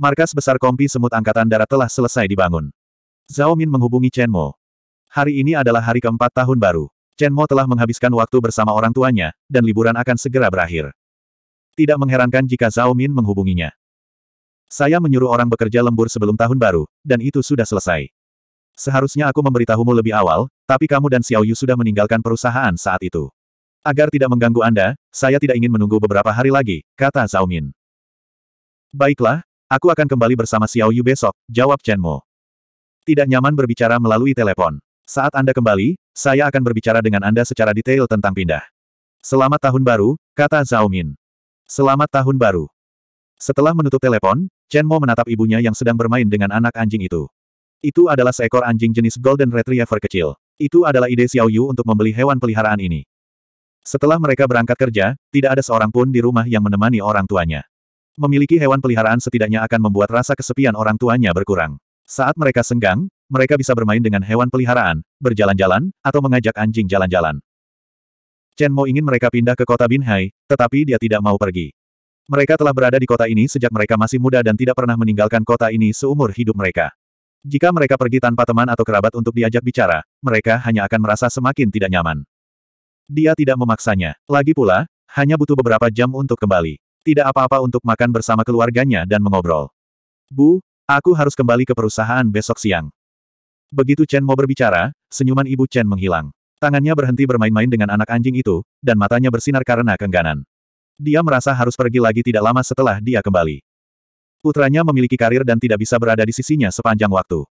Markas besar Kompi Semut Angkatan Darat telah selesai dibangun. Zhao Min menghubungi Chen Mo. Hari ini adalah hari keempat tahun baru. Chen Mo telah menghabiskan waktu bersama orang tuanya, dan liburan akan segera berakhir. Tidak mengherankan jika Zhao Min menghubunginya. Saya menyuruh orang bekerja lembur sebelum tahun baru, dan itu sudah selesai. Seharusnya aku memberitahumu lebih awal, tapi kamu dan Xiao Yu sudah meninggalkan perusahaan saat itu. Agar tidak mengganggu Anda, saya tidak ingin menunggu beberapa hari lagi, kata Zhao Min. Baiklah, Aku akan kembali bersama Xiao Yu besok, jawab Chen Mo. Tidak nyaman berbicara melalui telepon. Saat Anda kembali, saya akan berbicara dengan Anda secara detail tentang pindah. Selamat tahun baru, kata Zhao Min. Selamat tahun baru. Setelah menutup telepon, Chen Mo menatap ibunya yang sedang bermain dengan anak anjing itu. Itu adalah seekor anjing jenis Golden Retriever kecil. Itu adalah ide Xiao Yu untuk membeli hewan peliharaan ini. Setelah mereka berangkat kerja, tidak ada seorang pun di rumah yang menemani orang tuanya. Memiliki hewan peliharaan setidaknya akan membuat rasa kesepian orang tuanya berkurang. Saat mereka senggang, mereka bisa bermain dengan hewan peliharaan, berjalan-jalan, atau mengajak anjing jalan-jalan. Chen Mo ingin mereka pindah ke kota Binhai, tetapi dia tidak mau pergi. Mereka telah berada di kota ini sejak mereka masih muda dan tidak pernah meninggalkan kota ini seumur hidup mereka. Jika mereka pergi tanpa teman atau kerabat untuk diajak bicara, mereka hanya akan merasa semakin tidak nyaman. Dia tidak memaksanya. Lagi pula, hanya butuh beberapa jam untuk kembali. Tidak apa-apa untuk makan bersama keluarganya dan mengobrol. Bu, aku harus kembali ke perusahaan besok siang. Begitu Chen mau berbicara, senyuman ibu Chen menghilang. Tangannya berhenti bermain-main dengan anak anjing itu, dan matanya bersinar karena kengganan. Dia merasa harus pergi lagi tidak lama setelah dia kembali. Putranya memiliki karir dan tidak bisa berada di sisinya sepanjang waktu.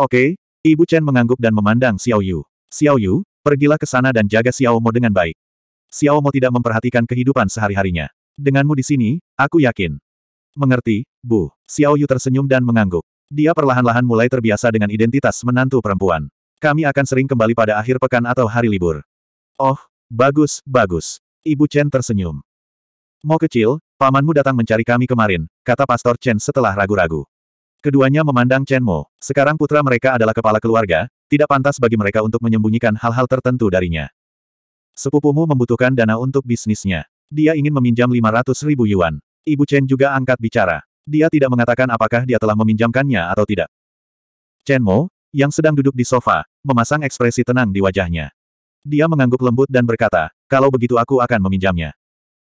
Oke, Ibu Chen mengangguk dan memandang Xiao Yu. Xiao Yu, pergilah ke sana dan jaga Xiao Mo dengan baik. Xiao Mo tidak memperhatikan kehidupan sehari-harinya. Denganmu di sini, aku yakin. Mengerti, Bu. Xiao Yu tersenyum dan mengangguk. Dia perlahan-lahan mulai terbiasa dengan identitas menantu perempuan. Kami akan sering kembali pada akhir pekan atau hari libur. Oh, bagus, bagus. Ibu Chen tersenyum. Mau kecil, pamanmu datang mencari kami kemarin, kata Pastor Chen setelah ragu-ragu. Keduanya memandang Chen Mo. Sekarang putra mereka adalah kepala keluarga, tidak pantas bagi mereka untuk menyembunyikan hal-hal tertentu darinya. Sepupumu membutuhkan dana untuk bisnisnya. Dia ingin meminjam 500 ribu yuan. Ibu Chen juga angkat bicara. Dia tidak mengatakan apakah dia telah meminjamkannya atau tidak. Chen Mo, yang sedang duduk di sofa, memasang ekspresi tenang di wajahnya. Dia mengangguk lembut dan berkata, kalau begitu aku akan meminjamnya.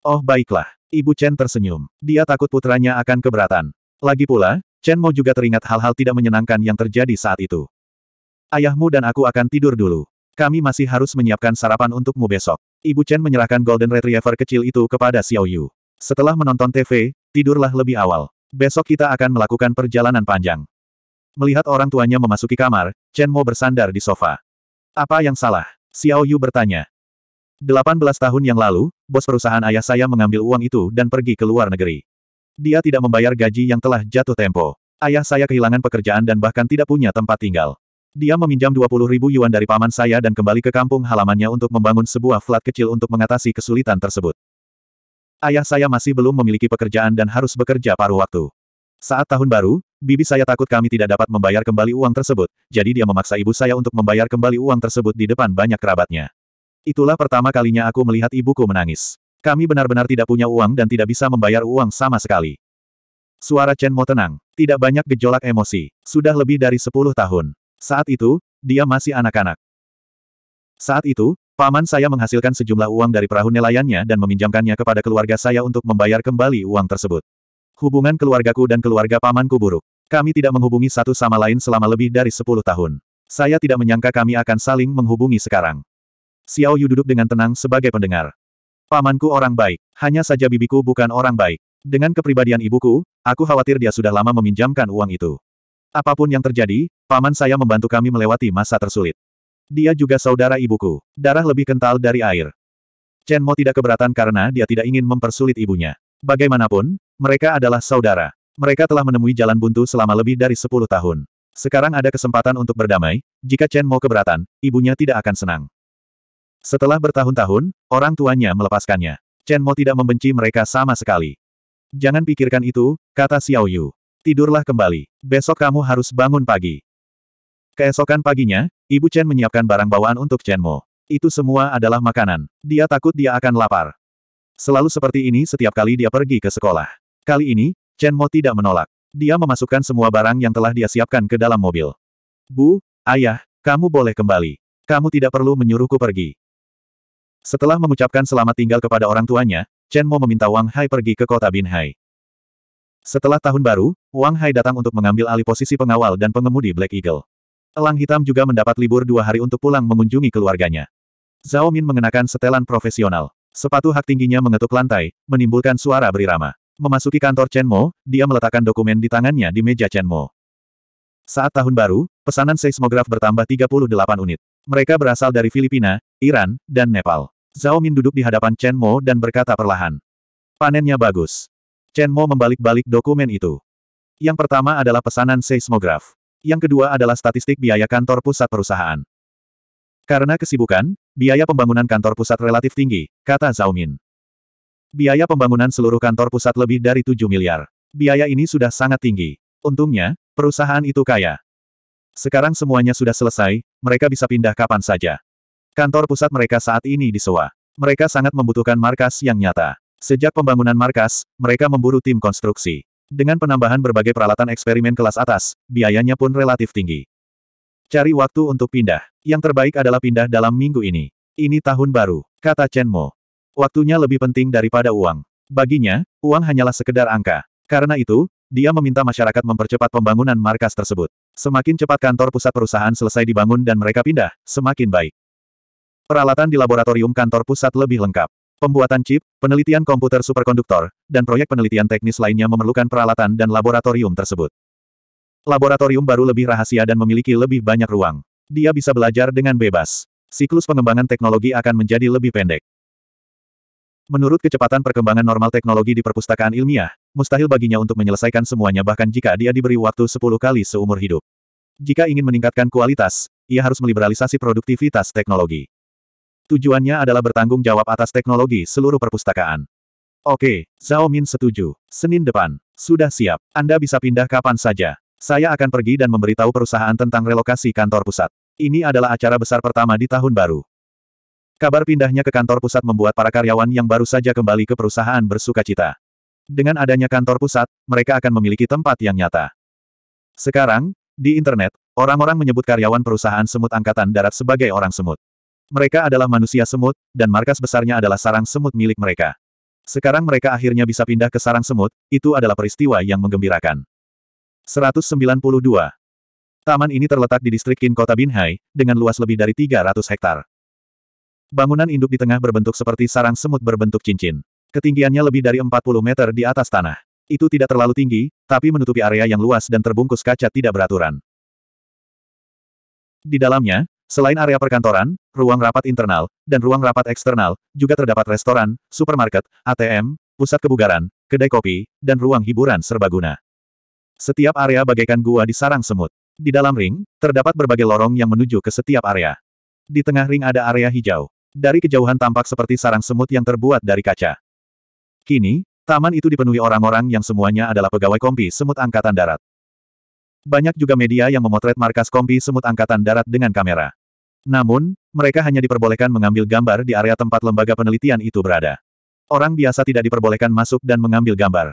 Oh baiklah, Ibu Chen tersenyum. Dia takut putranya akan keberatan. Lagi pula, Chen Mo juga teringat hal-hal tidak menyenangkan yang terjadi saat itu. Ayahmu dan aku akan tidur dulu. Kami masih harus menyiapkan sarapan untukmu besok. Ibu Chen menyerahkan Golden Retriever kecil itu kepada Xiao Yu. Setelah menonton TV, tidurlah lebih awal. Besok kita akan melakukan perjalanan panjang. Melihat orang tuanya memasuki kamar, Chen Mo bersandar di sofa. Apa yang salah? Xiao Yu bertanya. 18 tahun yang lalu, bos perusahaan ayah saya mengambil uang itu dan pergi ke luar negeri. Dia tidak membayar gaji yang telah jatuh tempo. Ayah saya kehilangan pekerjaan dan bahkan tidak punya tempat tinggal. Dia meminjam 20 ribu yuan dari paman saya dan kembali ke kampung halamannya untuk membangun sebuah flat kecil untuk mengatasi kesulitan tersebut. Ayah saya masih belum memiliki pekerjaan dan harus bekerja paruh waktu. Saat tahun baru, bibi saya takut kami tidak dapat membayar kembali uang tersebut, jadi dia memaksa ibu saya untuk membayar kembali uang tersebut di depan banyak kerabatnya. Itulah pertama kalinya aku melihat ibuku menangis. Kami benar-benar tidak punya uang dan tidak bisa membayar uang sama sekali. Suara Chen Mo tenang. Tidak banyak gejolak emosi. Sudah lebih dari 10 tahun. Saat itu, dia masih anak-anak. Saat itu, paman saya menghasilkan sejumlah uang dari perahu nelayannya dan meminjamkannya kepada keluarga saya untuk membayar kembali uang tersebut. Hubungan keluargaku dan keluarga pamanku buruk. Kami tidak menghubungi satu sama lain selama lebih dari 10 tahun. Saya tidak menyangka kami akan saling menghubungi sekarang. Xiao Yu duduk dengan tenang sebagai pendengar. Pamanku orang baik, hanya saja bibiku bukan orang baik. Dengan kepribadian ibuku, aku khawatir dia sudah lama meminjamkan uang itu. Apapun yang terjadi, paman saya membantu kami melewati masa tersulit. Dia juga saudara ibuku. Darah lebih kental dari air. Chen Mo tidak keberatan karena dia tidak ingin mempersulit ibunya. Bagaimanapun, mereka adalah saudara. Mereka telah menemui jalan buntu selama lebih dari sepuluh tahun. Sekarang ada kesempatan untuk berdamai, jika Chen Mo keberatan, ibunya tidak akan senang. Setelah bertahun-tahun, orang tuanya melepaskannya. Chen Mo tidak membenci mereka sama sekali. Jangan pikirkan itu, kata Xiao Yu. Tidurlah kembali. Besok kamu harus bangun pagi. Keesokan paginya, Ibu Chen menyiapkan barang bawaan untuk Chen Mo. Itu semua adalah makanan. Dia takut dia akan lapar. Selalu seperti ini setiap kali dia pergi ke sekolah. Kali ini, Chen Mo tidak menolak. Dia memasukkan semua barang yang telah dia siapkan ke dalam mobil. Bu, ayah, kamu boleh kembali. Kamu tidak perlu menyuruhku pergi. Setelah mengucapkan selamat tinggal kepada orang tuanya, Chen Mo meminta Wang Hai pergi ke kota Binhai. Setelah tahun baru, Wang Hai datang untuk mengambil alih posisi pengawal dan pengemudi Black Eagle. Elang Hitam juga mendapat libur dua hari untuk pulang mengunjungi keluarganya. Zhao Min mengenakan setelan profesional. Sepatu hak tingginya mengetuk lantai, menimbulkan suara berirama. Memasuki kantor Chen Mo, dia meletakkan dokumen di tangannya di meja Chen Mo. Saat tahun baru, pesanan seismograf bertambah 38 unit. Mereka berasal dari Filipina, Iran, dan Nepal. Zhao Min duduk di hadapan Chen Mo dan berkata perlahan. Panennya bagus. Chen Mo membalik-balik dokumen itu. Yang pertama adalah pesanan seismograf. Yang kedua adalah statistik biaya kantor pusat perusahaan. Karena kesibukan, biaya pembangunan kantor pusat relatif tinggi, kata Zhao Min. Biaya pembangunan seluruh kantor pusat lebih dari 7 miliar. Biaya ini sudah sangat tinggi. Untungnya, perusahaan itu kaya. Sekarang semuanya sudah selesai, mereka bisa pindah kapan saja. Kantor pusat mereka saat ini disewa. Mereka sangat membutuhkan markas yang nyata. Sejak pembangunan markas, mereka memburu tim konstruksi. Dengan penambahan berbagai peralatan eksperimen kelas atas, biayanya pun relatif tinggi. Cari waktu untuk pindah. Yang terbaik adalah pindah dalam minggu ini. Ini tahun baru, kata Chen Mo. Waktunya lebih penting daripada uang. Baginya, uang hanyalah sekedar angka. Karena itu, dia meminta masyarakat mempercepat pembangunan markas tersebut. Semakin cepat kantor pusat perusahaan selesai dibangun dan mereka pindah, semakin baik. Peralatan di laboratorium kantor pusat lebih lengkap. Pembuatan chip, penelitian komputer superkonduktor, dan proyek penelitian teknis lainnya memerlukan peralatan dan laboratorium tersebut. Laboratorium baru lebih rahasia dan memiliki lebih banyak ruang. Dia bisa belajar dengan bebas. Siklus pengembangan teknologi akan menjadi lebih pendek. Menurut kecepatan perkembangan normal teknologi di perpustakaan ilmiah, mustahil baginya untuk menyelesaikan semuanya bahkan jika dia diberi waktu 10 kali seumur hidup. Jika ingin meningkatkan kualitas, ia harus meliberalisasi produktivitas teknologi. Tujuannya adalah bertanggung jawab atas teknologi seluruh perpustakaan. Oke, Zhao Min setuju. Senin depan. Sudah siap. Anda bisa pindah kapan saja. Saya akan pergi dan memberitahu perusahaan tentang relokasi kantor pusat. Ini adalah acara besar pertama di tahun baru. Kabar pindahnya ke kantor pusat membuat para karyawan yang baru saja kembali ke perusahaan bersuka cita. Dengan adanya kantor pusat, mereka akan memiliki tempat yang nyata. Sekarang, di internet, orang-orang menyebut karyawan perusahaan semut angkatan darat sebagai orang semut. Mereka adalah manusia semut, dan markas besarnya adalah sarang semut milik mereka. Sekarang mereka akhirnya bisa pindah ke sarang semut, itu adalah peristiwa yang menggembirakan. 192. Taman ini terletak di distrik Kin Kota Binhai, dengan luas lebih dari 300 hektar. Bangunan induk di tengah berbentuk seperti sarang semut berbentuk cincin. Ketinggiannya lebih dari 40 meter di atas tanah. Itu tidak terlalu tinggi, tapi menutupi area yang luas dan terbungkus kaca tidak beraturan. Di dalamnya, Selain area perkantoran, ruang rapat internal, dan ruang rapat eksternal, juga terdapat restoran, supermarket, ATM, pusat kebugaran, kedai kopi, dan ruang hiburan serbaguna. Setiap area bagaikan gua di sarang semut. Di dalam ring, terdapat berbagai lorong yang menuju ke setiap area. Di tengah ring ada area hijau. Dari kejauhan tampak seperti sarang semut yang terbuat dari kaca. Kini, taman itu dipenuhi orang-orang yang semuanya adalah pegawai kompi semut angkatan darat. Banyak juga media yang memotret markas kompi semut angkatan darat dengan kamera. Namun, mereka hanya diperbolehkan mengambil gambar di area tempat lembaga penelitian itu berada. Orang biasa tidak diperbolehkan masuk dan mengambil gambar.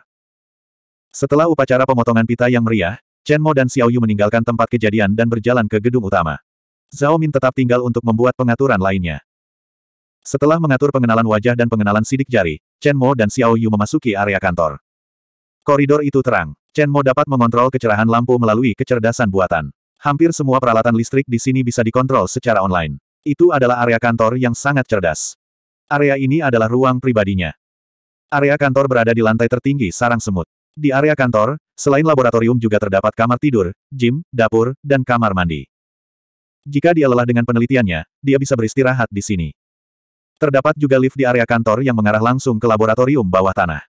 Setelah upacara pemotongan pita yang meriah, Chen Mo dan Xiao Yu meninggalkan tempat kejadian dan berjalan ke gedung utama. Zhao Min tetap tinggal untuk membuat pengaturan lainnya. Setelah mengatur pengenalan wajah dan pengenalan sidik jari, Chen Mo dan Xiao Yu memasuki area kantor. Koridor itu terang. Chen Mo dapat mengontrol kecerahan lampu melalui kecerdasan buatan. Hampir semua peralatan listrik di sini bisa dikontrol secara online. Itu adalah area kantor yang sangat cerdas. Area ini adalah ruang pribadinya. Area kantor berada di lantai tertinggi sarang semut. Di area kantor, selain laboratorium juga terdapat kamar tidur, gym, dapur, dan kamar mandi. Jika dia lelah dengan penelitiannya, dia bisa beristirahat di sini. Terdapat juga lift di area kantor yang mengarah langsung ke laboratorium bawah tanah.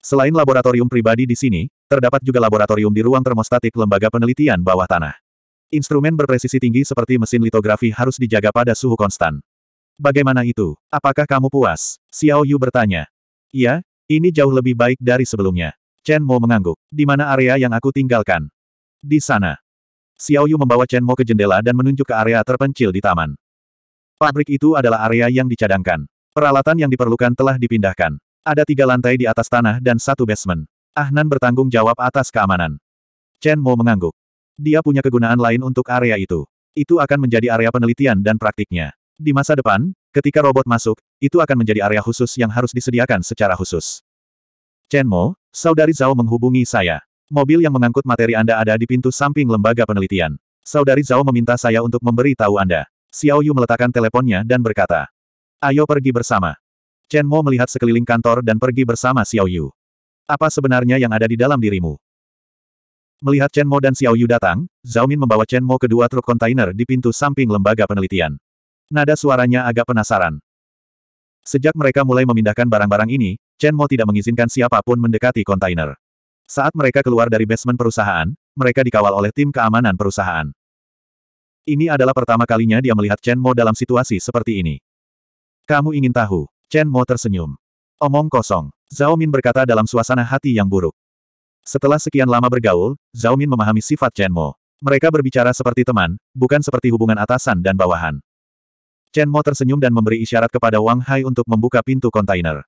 Selain laboratorium pribadi di sini, Terdapat juga laboratorium di ruang termostatik lembaga penelitian bawah tanah. Instrumen berpresisi tinggi seperti mesin litografi harus dijaga pada suhu konstan. Bagaimana itu? Apakah kamu puas? Xiao Yu bertanya. Iya, ini jauh lebih baik dari sebelumnya. Chen Mo mengangguk. Di mana area yang aku tinggalkan? Di sana. Xiao Yu membawa Chen Mo ke jendela dan menunjuk ke area terpencil di taman. Pabrik itu adalah area yang dicadangkan. Peralatan yang diperlukan telah dipindahkan. Ada tiga lantai di atas tanah dan satu basement. Ahnan bertanggung jawab atas keamanan. Chen Mo mengangguk. Dia punya kegunaan lain untuk area itu. Itu akan menjadi area penelitian dan praktiknya. Di masa depan, ketika robot masuk, itu akan menjadi area khusus yang harus disediakan secara khusus. Chen Mo, saudari Zhao menghubungi saya. Mobil yang mengangkut materi Anda ada di pintu samping lembaga penelitian. Saudari Zhao meminta saya untuk memberi tahu Anda. Xiao Yu meletakkan teleponnya dan berkata, Ayo pergi bersama. Chen Mo melihat sekeliling kantor dan pergi bersama Xiao Yu. Apa sebenarnya yang ada di dalam dirimu? Melihat Chen Mo dan Xiao Yu datang, Zhao Min membawa Chen Mo ke dua truk kontainer di pintu samping lembaga penelitian. Nada suaranya agak penasaran. Sejak mereka mulai memindahkan barang-barang ini, Chen Mo tidak mengizinkan siapapun mendekati kontainer. Saat mereka keluar dari basement perusahaan, mereka dikawal oleh tim keamanan perusahaan. Ini adalah pertama kalinya dia melihat Chen Mo dalam situasi seperti ini. Kamu ingin tahu? Chen Mo tersenyum. Omong kosong. Zhao Min berkata dalam suasana hati yang buruk. Setelah sekian lama bergaul, Zhao Min memahami sifat Chen Mo. Mereka berbicara seperti teman, bukan seperti hubungan atasan dan bawahan. Chen Mo tersenyum dan memberi isyarat kepada Wang Hai untuk membuka pintu kontainer.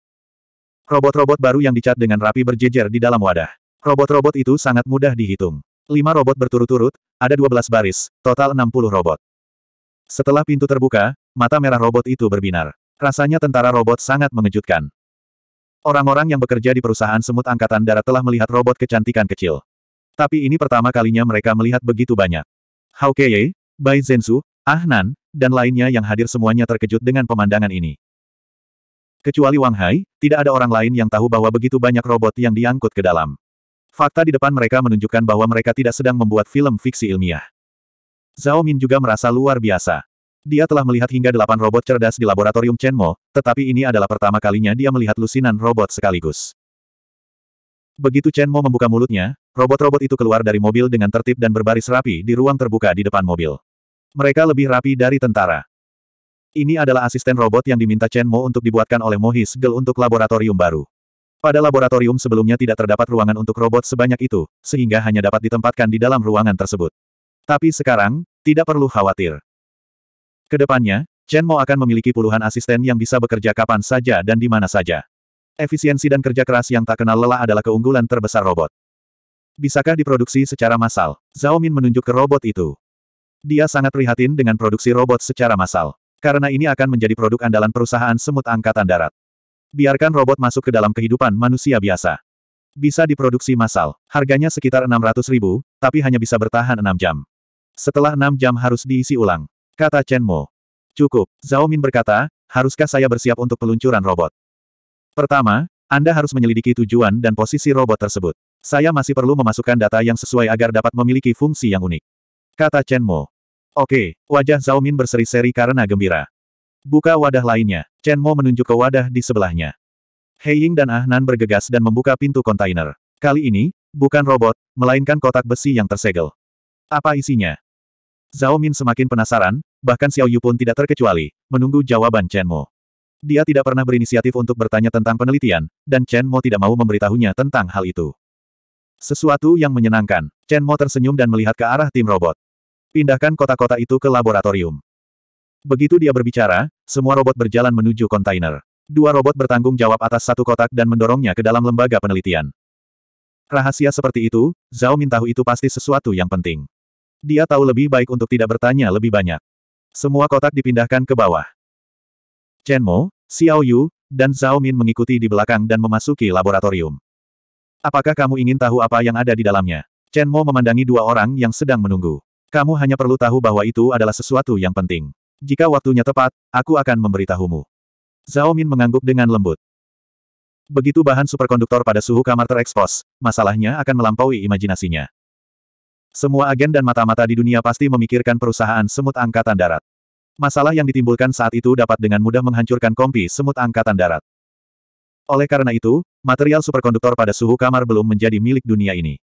Robot-robot baru yang dicat dengan rapi berjejer di dalam wadah. Robot-robot itu sangat mudah dihitung. Lima robot berturut-turut, ada 12 baris, total 60 robot. Setelah pintu terbuka, mata merah robot itu berbinar. Rasanya tentara robot sangat mengejutkan. Orang-orang yang bekerja di perusahaan semut angkatan darat telah melihat robot kecantikan kecil. Tapi ini pertama kalinya mereka melihat begitu banyak. Hao Keye, Bai Zensu, Ahnan, dan lainnya yang hadir semuanya terkejut dengan pemandangan ini. Kecuali Wang Hai, tidak ada orang lain yang tahu bahwa begitu banyak robot yang diangkut ke dalam. Fakta di depan mereka menunjukkan bahwa mereka tidak sedang membuat film fiksi ilmiah. Zhao Min juga merasa luar biasa. Dia telah melihat hingga delapan robot cerdas di laboratorium Chen Mo, tetapi ini adalah pertama kalinya dia melihat lusinan robot sekaligus. Begitu Chen Mo membuka mulutnya, robot-robot itu keluar dari mobil dengan tertib dan berbaris rapi di ruang terbuka di depan mobil. Mereka lebih rapi dari tentara. Ini adalah asisten robot yang diminta Chen Mo untuk dibuatkan oleh Mohis Gel untuk laboratorium baru. Pada laboratorium sebelumnya tidak terdapat ruangan untuk robot sebanyak itu, sehingga hanya dapat ditempatkan di dalam ruangan tersebut. Tapi sekarang, tidak perlu khawatir. Kedepannya, Chen Mo akan memiliki puluhan asisten yang bisa bekerja kapan saja dan di mana saja. Efisiensi dan kerja keras yang tak kenal lelah adalah keunggulan terbesar robot. Bisakah diproduksi secara massal? Zhao Min menunjuk ke robot itu. Dia sangat prihatin dengan produksi robot secara massal. Karena ini akan menjadi produk andalan perusahaan semut angkatan darat. Biarkan robot masuk ke dalam kehidupan manusia biasa. Bisa diproduksi massal. Harganya sekitar 600 ribu, tapi hanya bisa bertahan 6 jam. Setelah 6 jam harus diisi ulang. Kata Chen Mo. Cukup, Zhao Min berkata, haruskah saya bersiap untuk peluncuran robot? Pertama, Anda harus menyelidiki tujuan dan posisi robot tersebut. Saya masih perlu memasukkan data yang sesuai agar dapat memiliki fungsi yang unik. Kata Chen Mo. Oke, wajah Zhao Min berseri-seri karena gembira. Buka wadah lainnya. Chen Mo menunjuk ke wadah di sebelahnya. Hei Ying dan Ah Nan bergegas dan membuka pintu kontainer. Kali ini, bukan robot, melainkan kotak besi yang tersegel. Apa isinya? Zhao Min semakin penasaran, bahkan Xiao Yu pun tidak terkecuali, menunggu jawaban Chen Mo. Dia tidak pernah berinisiatif untuk bertanya tentang penelitian, dan Chen Mo tidak mau memberitahunya tentang hal itu. Sesuatu yang menyenangkan, Chen Mo tersenyum dan melihat ke arah tim robot. Pindahkan kota-kota itu ke laboratorium. Begitu dia berbicara, semua robot berjalan menuju kontainer. Dua robot bertanggung jawab atas satu kotak dan mendorongnya ke dalam lembaga penelitian. Rahasia seperti itu, Zhao Min tahu itu pasti sesuatu yang penting. Dia tahu lebih baik untuk tidak bertanya lebih banyak. Semua kotak dipindahkan ke bawah. Chen Mo, Xiao Yu, dan Zhao Min mengikuti di belakang dan memasuki laboratorium. Apakah kamu ingin tahu apa yang ada di dalamnya? Chen Mo memandangi dua orang yang sedang menunggu. Kamu hanya perlu tahu bahwa itu adalah sesuatu yang penting. Jika waktunya tepat, aku akan memberitahumu. Zhao Min mengangguk dengan lembut. Begitu bahan superkonduktor pada suhu kamar terekspos, masalahnya akan melampaui imajinasinya. Semua agen dan mata-mata di dunia pasti memikirkan perusahaan semut angkatan darat. Masalah yang ditimbulkan saat itu dapat dengan mudah menghancurkan kompi semut angkatan darat. Oleh karena itu, material superkonduktor pada suhu kamar belum menjadi milik dunia ini.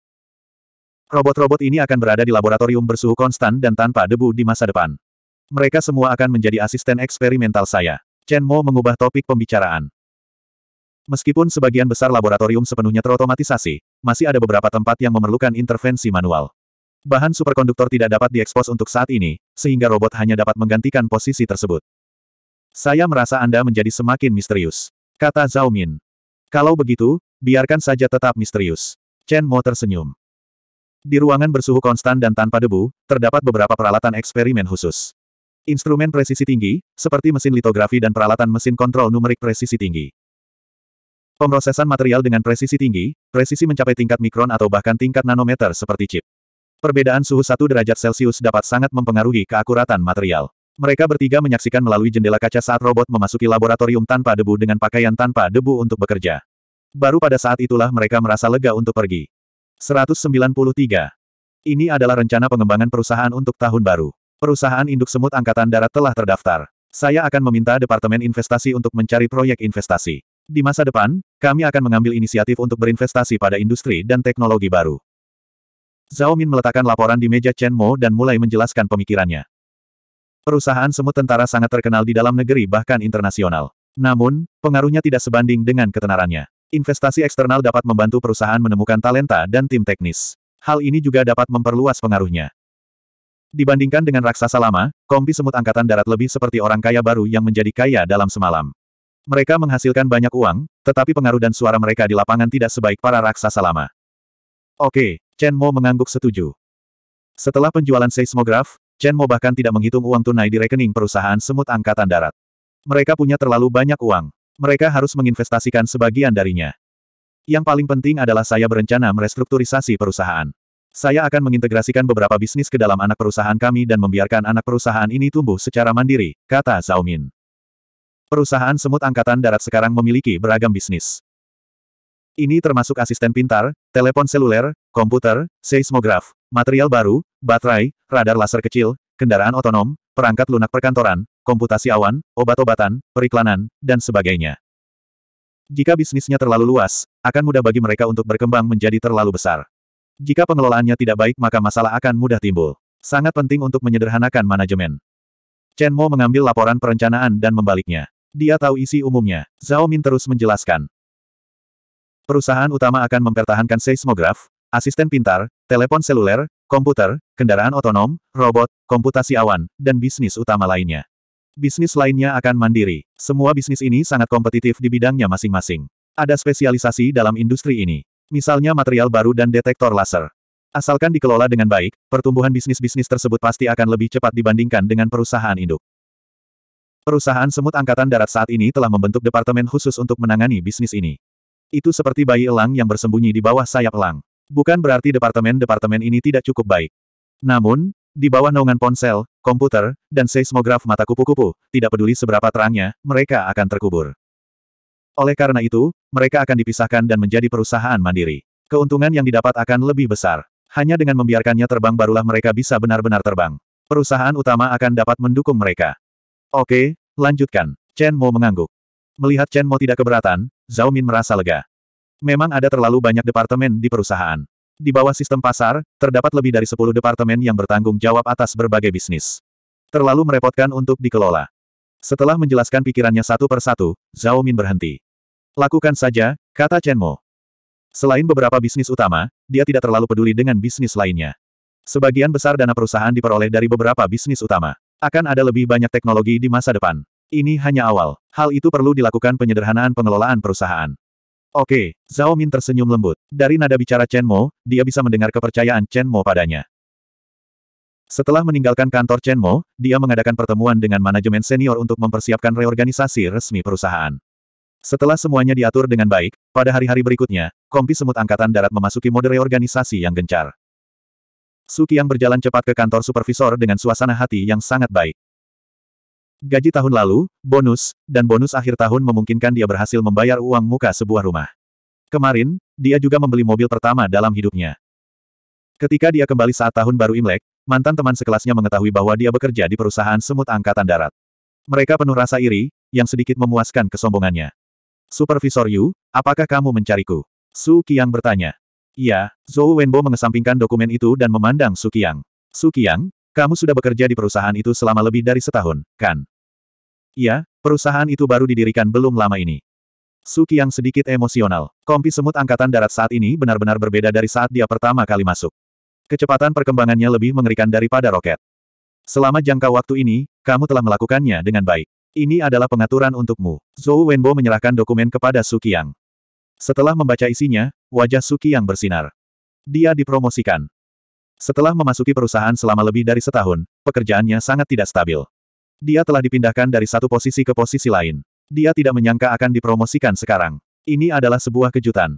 Robot-robot ini akan berada di laboratorium bersuhu konstan dan tanpa debu di masa depan. Mereka semua akan menjadi asisten eksperimental saya. Chen Mo mengubah topik pembicaraan. Meskipun sebagian besar laboratorium sepenuhnya terotomatisasi, masih ada beberapa tempat yang memerlukan intervensi manual. Bahan superkonduktor tidak dapat diekspos untuk saat ini, sehingga robot hanya dapat menggantikan posisi tersebut. Saya merasa Anda menjadi semakin misterius. Kata Zhao Min. Kalau begitu, biarkan saja tetap misterius. Chen Mo tersenyum. Di ruangan bersuhu konstan dan tanpa debu, terdapat beberapa peralatan eksperimen khusus. Instrumen presisi tinggi, seperti mesin litografi dan peralatan mesin kontrol numerik presisi tinggi. Pemrosesan material dengan presisi tinggi, presisi mencapai tingkat mikron atau bahkan tingkat nanometer seperti chip. Perbedaan suhu satu derajat Celcius dapat sangat mempengaruhi keakuratan material. Mereka bertiga menyaksikan melalui jendela kaca saat robot memasuki laboratorium tanpa debu dengan pakaian tanpa debu untuk bekerja. Baru pada saat itulah mereka merasa lega untuk pergi. 193. Ini adalah rencana pengembangan perusahaan untuk tahun baru. Perusahaan induk semut angkatan darat telah terdaftar. Saya akan meminta Departemen Investasi untuk mencari proyek investasi. Di masa depan, kami akan mengambil inisiatif untuk berinvestasi pada industri dan teknologi baru. Zhao Min meletakkan laporan di meja Chen Mo dan mulai menjelaskan pemikirannya. Perusahaan semut tentara sangat terkenal di dalam negeri bahkan internasional. Namun, pengaruhnya tidak sebanding dengan ketenarannya. Investasi eksternal dapat membantu perusahaan menemukan talenta dan tim teknis. Hal ini juga dapat memperluas pengaruhnya. Dibandingkan dengan raksasa lama, kompi semut angkatan darat lebih seperti orang kaya baru yang menjadi kaya dalam semalam. Mereka menghasilkan banyak uang, tetapi pengaruh dan suara mereka di lapangan tidak sebaik para raksasa lama. Oke, Chen Mo mengangguk setuju. Setelah penjualan seismograf, Chen Mo bahkan tidak menghitung uang tunai di rekening perusahaan semut angkatan darat. Mereka punya terlalu banyak uang. Mereka harus menginvestasikan sebagian darinya. Yang paling penting adalah saya berencana merestrukturisasi perusahaan. Saya akan mengintegrasikan beberapa bisnis ke dalam anak perusahaan kami dan membiarkan anak perusahaan ini tumbuh secara mandiri, kata Zhao Min. Perusahaan semut angkatan darat sekarang memiliki beragam bisnis. Ini termasuk asisten pintar, telepon seluler, komputer, seismograf, material baru, baterai, radar laser kecil, kendaraan otonom, perangkat lunak perkantoran, komputasi awan, obat-obatan, periklanan, dan sebagainya. Jika bisnisnya terlalu luas, akan mudah bagi mereka untuk berkembang menjadi terlalu besar. Jika pengelolaannya tidak baik maka masalah akan mudah timbul. Sangat penting untuk menyederhanakan manajemen. Chen Mo mengambil laporan perencanaan dan membaliknya. Dia tahu isi umumnya. Zhao Min terus menjelaskan. Perusahaan utama akan mempertahankan seismograf, asisten pintar, telepon seluler, komputer, kendaraan otonom, robot, komputasi awan, dan bisnis utama lainnya. Bisnis lainnya akan mandiri. Semua bisnis ini sangat kompetitif di bidangnya masing-masing. Ada spesialisasi dalam industri ini. Misalnya material baru dan detektor laser. Asalkan dikelola dengan baik, pertumbuhan bisnis-bisnis tersebut pasti akan lebih cepat dibandingkan dengan perusahaan induk. Perusahaan Semut Angkatan Darat saat ini telah membentuk departemen khusus untuk menangani bisnis ini. Itu seperti bayi elang yang bersembunyi di bawah sayap elang. Bukan berarti departemen-departemen ini tidak cukup baik. Namun, di bawah naungan ponsel, komputer, dan seismograf mata kupu-kupu, tidak peduli seberapa terangnya, mereka akan terkubur. Oleh karena itu, mereka akan dipisahkan dan menjadi perusahaan mandiri. Keuntungan yang didapat akan lebih besar. Hanya dengan membiarkannya terbang barulah mereka bisa benar-benar terbang. Perusahaan utama akan dapat mendukung mereka. Oke, lanjutkan. Chen Mo mengangguk. Melihat Chen Mo tidak keberatan, Zhao Min merasa lega. Memang ada terlalu banyak departemen di perusahaan. Di bawah sistem pasar, terdapat lebih dari 10 departemen yang bertanggung jawab atas berbagai bisnis. Terlalu merepotkan untuk dikelola. Setelah menjelaskan pikirannya satu per satu, Zhao Min berhenti. Lakukan saja, kata Chen Mo. Selain beberapa bisnis utama, dia tidak terlalu peduli dengan bisnis lainnya. Sebagian besar dana perusahaan diperoleh dari beberapa bisnis utama. Akan ada lebih banyak teknologi di masa depan. Ini hanya awal. Hal itu perlu dilakukan penyederhanaan pengelolaan perusahaan. Oke, Zhao Min tersenyum lembut. Dari nada bicara Chen Mo, dia bisa mendengar kepercayaan Chen Mo padanya. Setelah meninggalkan kantor Chen Mo, dia mengadakan pertemuan dengan manajemen senior untuk mempersiapkan reorganisasi resmi perusahaan. Setelah semuanya diatur dengan baik, pada hari-hari berikutnya, Kompi Semut Angkatan Darat memasuki mode reorganisasi yang gencar. Suki yang berjalan cepat ke kantor supervisor dengan suasana hati yang sangat baik. Gaji tahun lalu, bonus, dan bonus akhir tahun memungkinkan dia berhasil membayar uang muka sebuah rumah. Kemarin, dia juga membeli mobil pertama dalam hidupnya. Ketika dia kembali saat tahun baru Imlek, mantan teman sekelasnya mengetahui bahwa dia bekerja di perusahaan semut angkatan darat. Mereka penuh rasa iri, yang sedikit memuaskan kesombongannya. Supervisor Yu, apakah kamu mencariku? Su Qiang bertanya. Iya, Zhou Wenbo mengesampingkan dokumen itu dan memandang Su Qiang. Su Qiang, kamu sudah bekerja di perusahaan itu selama lebih dari setahun, kan? Iya, perusahaan itu baru didirikan belum lama ini. Suki yang sedikit emosional. Kompi semut angkatan darat saat ini benar-benar berbeda dari saat dia pertama kali masuk. Kecepatan perkembangannya lebih mengerikan daripada roket. Selama jangka waktu ini, kamu telah melakukannya dengan baik. Ini adalah pengaturan untukmu. Zhou Wenbo menyerahkan dokumen kepada Suki Yang. Setelah membaca isinya, wajah Suki Yang bersinar. Dia dipromosikan. Setelah memasuki perusahaan selama lebih dari setahun, pekerjaannya sangat tidak stabil. Dia telah dipindahkan dari satu posisi ke posisi lain. Dia tidak menyangka akan dipromosikan sekarang. Ini adalah sebuah kejutan.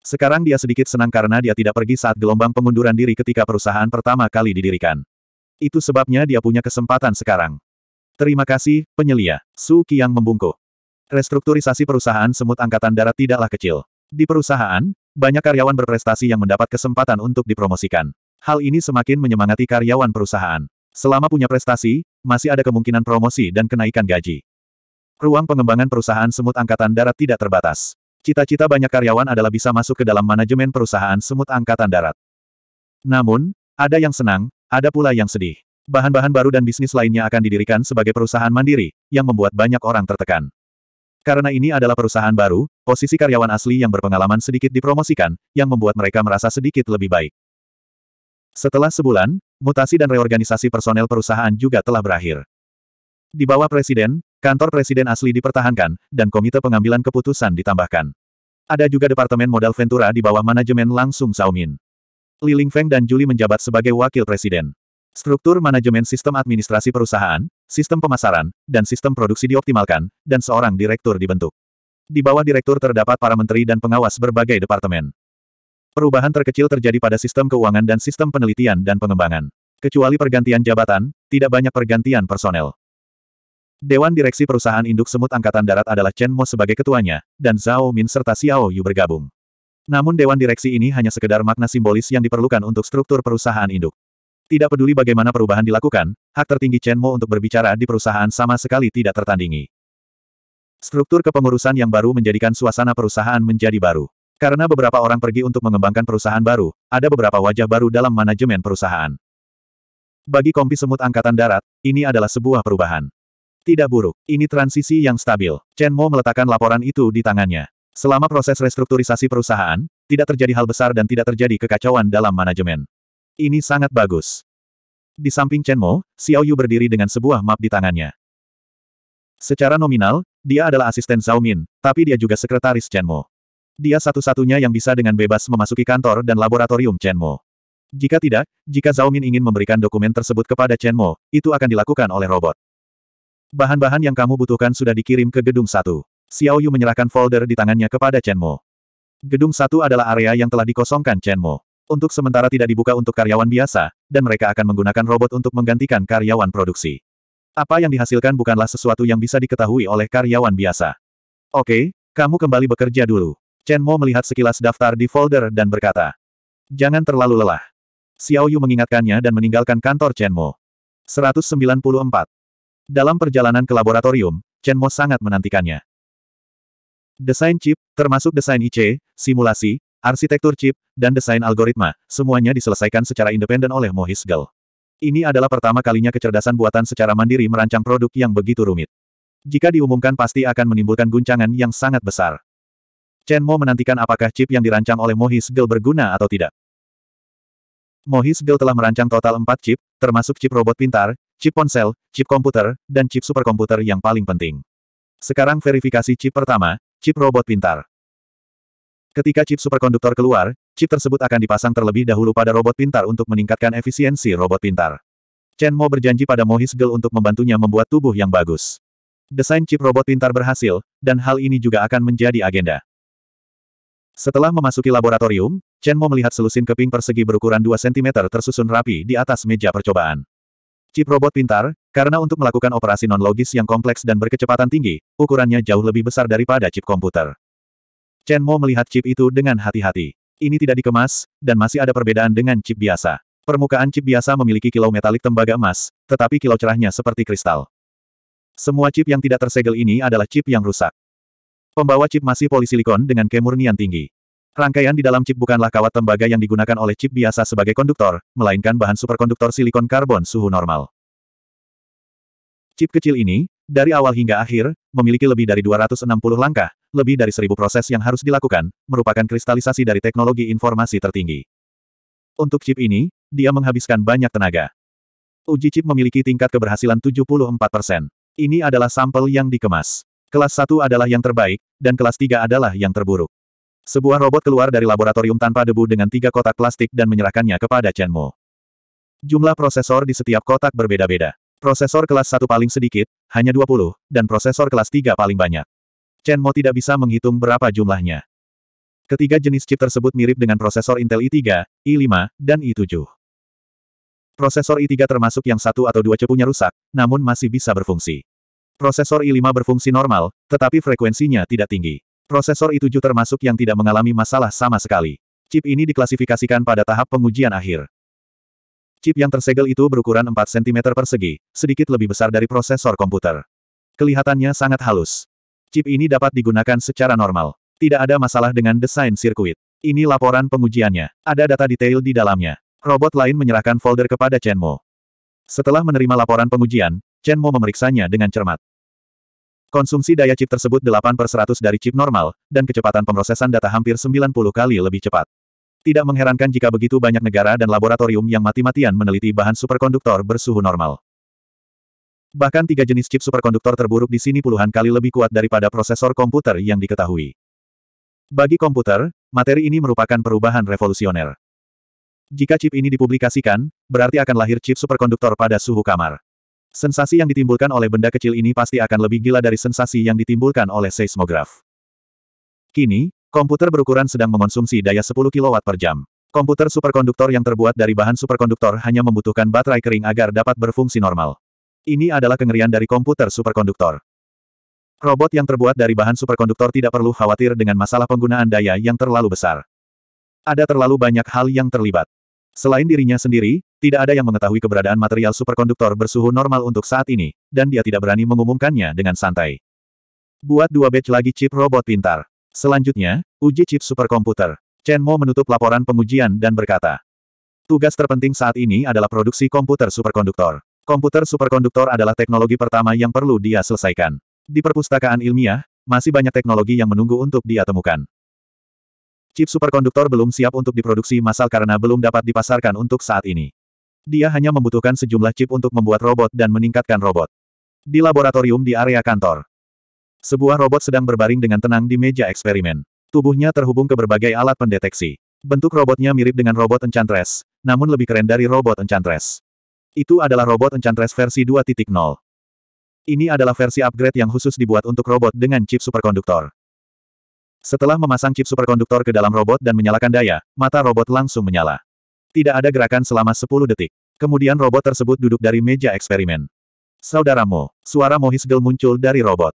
Sekarang dia sedikit senang karena dia tidak pergi saat gelombang pengunduran diri ketika perusahaan pertama kali didirikan. Itu sebabnya dia punya kesempatan sekarang. Terima kasih, penyelia. Su Qiang membungkuk. Restrukturisasi perusahaan semut angkatan darat tidaklah kecil. Di perusahaan, banyak karyawan berprestasi yang mendapat kesempatan untuk dipromosikan. Hal ini semakin menyemangati karyawan perusahaan. Selama punya prestasi, masih ada kemungkinan promosi dan kenaikan gaji. Ruang pengembangan perusahaan semut angkatan darat tidak terbatas. Cita-cita banyak karyawan adalah bisa masuk ke dalam manajemen perusahaan semut angkatan darat. Namun, ada yang senang, ada pula yang sedih. Bahan-bahan baru dan bisnis lainnya akan didirikan sebagai perusahaan mandiri, yang membuat banyak orang tertekan. Karena ini adalah perusahaan baru, posisi karyawan asli yang berpengalaman sedikit dipromosikan, yang membuat mereka merasa sedikit lebih baik. Setelah sebulan, mutasi dan reorganisasi personel perusahaan juga telah berakhir. Di bawah presiden, kantor presiden asli dipertahankan, dan komite pengambilan keputusan ditambahkan. Ada juga Departemen Modal Ventura di bawah manajemen langsung Saumin, Li Lingfeng dan Juli menjabat sebagai wakil presiden. Struktur manajemen sistem administrasi perusahaan, sistem pemasaran, dan sistem produksi dioptimalkan, dan seorang direktur dibentuk. Di bawah direktur terdapat para menteri dan pengawas berbagai departemen. Perubahan terkecil terjadi pada sistem keuangan dan sistem penelitian dan pengembangan. Kecuali pergantian jabatan, tidak banyak pergantian personel. Dewan Direksi Perusahaan Induk Semut Angkatan Darat adalah Chen Mo sebagai ketuanya, dan Zhao Min serta Xiao Yu bergabung. Namun Dewan Direksi ini hanya sekedar makna simbolis yang diperlukan untuk struktur perusahaan induk. Tidak peduli bagaimana perubahan dilakukan, hak tertinggi Chen Mo untuk berbicara di perusahaan sama sekali tidak tertandingi. Struktur kepengurusan yang baru menjadikan suasana perusahaan menjadi baru. Karena beberapa orang pergi untuk mengembangkan perusahaan baru, ada beberapa wajah baru dalam manajemen perusahaan. Bagi Kompi Semut Angkatan Darat, ini adalah sebuah perubahan. Tidak buruk, ini transisi yang stabil. Chen Mo meletakkan laporan itu di tangannya. Selama proses restrukturisasi perusahaan, tidak terjadi hal besar dan tidak terjadi kekacauan dalam manajemen. Ini sangat bagus. Di samping Chen Mo, Xiao Yu berdiri dengan sebuah map di tangannya. Secara nominal, dia adalah asisten Zhao Min, tapi dia juga sekretaris Chen Mo. Dia satu-satunya yang bisa dengan bebas memasuki kantor dan laboratorium Chen Mo. Jika tidak, jika Zhao Min ingin memberikan dokumen tersebut kepada Chen Mo, itu akan dilakukan oleh robot. Bahan-bahan yang kamu butuhkan sudah dikirim ke gedung satu. Xiao Yu menyerahkan folder di tangannya kepada Chen Mo. Gedung satu adalah area yang telah dikosongkan Chen Mo untuk sementara tidak dibuka untuk karyawan biasa, dan mereka akan menggunakan robot untuk menggantikan karyawan produksi. Apa yang dihasilkan bukanlah sesuatu yang bisa diketahui oleh karyawan biasa. Oke, kamu kembali bekerja dulu. Chen Mo melihat sekilas daftar di folder dan berkata, Jangan terlalu lelah. Xiao Yu mengingatkannya dan meninggalkan kantor Chen Mo. 194. Dalam perjalanan ke laboratorium, Chen Mo sangat menantikannya. Desain chip, termasuk desain IC, simulasi, arsitektur chip, dan desain algoritma, semuanya diselesaikan secara independen oleh Mohis Gel. Ini adalah pertama kalinya kecerdasan buatan secara mandiri merancang produk yang begitu rumit. Jika diumumkan pasti akan menimbulkan guncangan yang sangat besar. Chen Mo menantikan apakah chip yang dirancang oleh Mohis Gel berguna atau tidak. Mohis Gel telah merancang total 4 chip, termasuk chip robot pintar, chip ponsel, chip komputer, dan chip superkomputer yang paling penting. Sekarang verifikasi chip pertama, chip robot pintar. Ketika chip superkonduktor keluar, chip tersebut akan dipasang terlebih dahulu pada robot pintar untuk meningkatkan efisiensi robot pintar. Chen Mo berjanji pada Mohis Girl untuk membantunya membuat tubuh yang bagus. Desain chip robot pintar berhasil, dan hal ini juga akan menjadi agenda. Setelah memasuki laboratorium, Chen Mo melihat selusin keping persegi berukuran 2 cm tersusun rapi di atas meja percobaan. Chip robot pintar, karena untuk melakukan operasi non-logis yang kompleks dan berkecepatan tinggi, ukurannya jauh lebih besar daripada chip komputer. Chen Mo melihat chip itu dengan hati-hati. Ini tidak dikemas, dan masih ada perbedaan dengan chip biasa. Permukaan chip biasa memiliki kilau metalik tembaga emas, tetapi kilau cerahnya seperti kristal. Semua chip yang tidak tersegel ini adalah chip yang rusak. Pembawa chip masih polisilikon dengan kemurnian tinggi. Rangkaian di dalam chip bukanlah kawat tembaga yang digunakan oleh chip biasa sebagai konduktor, melainkan bahan superkonduktor silikon karbon suhu normal. Chip kecil ini, dari awal hingga akhir, memiliki lebih dari 260 langkah, lebih dari 1000 proses yang harus dilakukan, merupakan kristalisasi dari teknologi informasi tertinggi. Untuk chip ini, dia menghabiskan banyak tenaga. Uji chip memiliki tingkat keberhasilan 74%. Ini adalah sampel yang dikemas. Kelas 1 adalah yang terbaik, dan kelas 3 adalah yang terburuk. Sebuah robot keluar dari laboratorium tanpa debu dengan tiga kotak plastik dan menyerahkannya kepada Chen Mo. Jumlah prosesor di setiap kotak berbeda-beda. Prosesor kelas 1 paling sedikit, hanya 20, dan prosesor kelas 3 paling banyak. Chen Mo tidak bisa menghitung berapa jumlahnya. Ketiga jenis chip tersebut mirip dengan prosesor Intel i3, i5, dan i7. Prosesor i3 termasuk yang satu atau dua cepunya rusak, namun masih bisa berfungsi. Prosesor i5 berfungsi normal, tetapi frekuensinya tidak tinggi. Prosesor i7 termasuk yang tidak mengalami masalah sama sekali. Chip ini diklasifikasikan pada tahap pengujian akhir. Chip yang tersegel itu berukuran 4 cm persegi, sedikit lebih besar dari prosesor komputer. Kelihatannya sangat halus. Chip ini dapat digunakan secara normal. Tidak ada masalah dengan desain sirkuit. Ini laporan pengujiannya. Ada data detail di dalamnya. Robot lain menyerahkan folder kepada Chen Mo. Setelah menerima laporan pengujian, Chen Mo memeriksanya dengan cermat. Konsumsi daya chip tersebut 8 per 100 dari chip normal, dan kecepatan pemrosesan data hampir 90 kali lebih cepat. Tidak mengherankan jika begitu banyak negara dan laboratorium yang mati-matian meneliti bahan superkonduktor bersuhu normal. Bahkan tiga jenis chip superkonduktor terburuk di sini puluhan kali lebih kuat daripada prosesor komputer yang diketahui. Bagi komputer, materi ini merupakan perubahan revolusioner. Jika chip ini dipublikasikan, berarti akan lahir chip superkonduktor pada suhu kamar. Sensasi yang ditimbulkan oleh benda kecil ini pasti akan lebih gila dari sensasi yang ditimbulkan oleh seismograf. Kini, Komputer berukuran sedang mengonsumsi daya 10 kW per jam. Komputer superkonduktor yang terbuat dari bahan superkonduktor hanya membutuhkan baterai kering agar dapat berfungsi normal. Ini adalah kengerian dari komputer superkonduktor. Robot yang terbuat dari bahan superkonduktor tidak perlu khawatir dengan masalah penggunaan daya yang terlalu besar. Ada terlalu banyak hal yang terlibat. Selain dirinya sendiri, tidak ada yang mengetahui keberadaan material superkonduktor bersuhu normal untuk saat ini, dan dia tidak berani mengumumkannya dengan santai. Buat dua batch lagi chip robot pintar. Selanjutnya, uji chip superkomputer. Chen Mo menutup laporan pengujian dan berkata, Tugas terpenting saat ini adalah produksi komputer superkonduktor. Komputer superkonduktor adalah teknologi pertama yang perlu dia selesaikan. Di perpustakaan ilmiah, masih banyak teknologi yang menunggu untuk dia temukan. Chip superkonduktor belum siap untuk diproduksi massal karena belum dapat dipasarkan untuk saat ini. Dia hanya membutuhkan sejumlah chip untuk membuat robot dan meningkatkan robot. Di laboratorium di area kantor, sebuah robot sedang berbaring dengan tenang di meja eksperimen. Tubuhnya terhubung ke berbagai alat pendeteksi. Bentuk robotnya mirip dengan robot Enchantress, namun lebih keren dari robot Enchantress. Itu adalah robot Enchantress versi 2.0. Ini adalah versi upgrade yang khusus dibuat untuk robot dengan chip superkonduktor. Setelah memasang chip superkonduktor ke dalam robot dan menyalakan daya, mata robot langsung menyala. Tidak ada gerakan selama 10 detik. Kemudian robot tersebut duduk dari meja eksperimen. Saudaramu, suara Mohisgel muncul dari robot.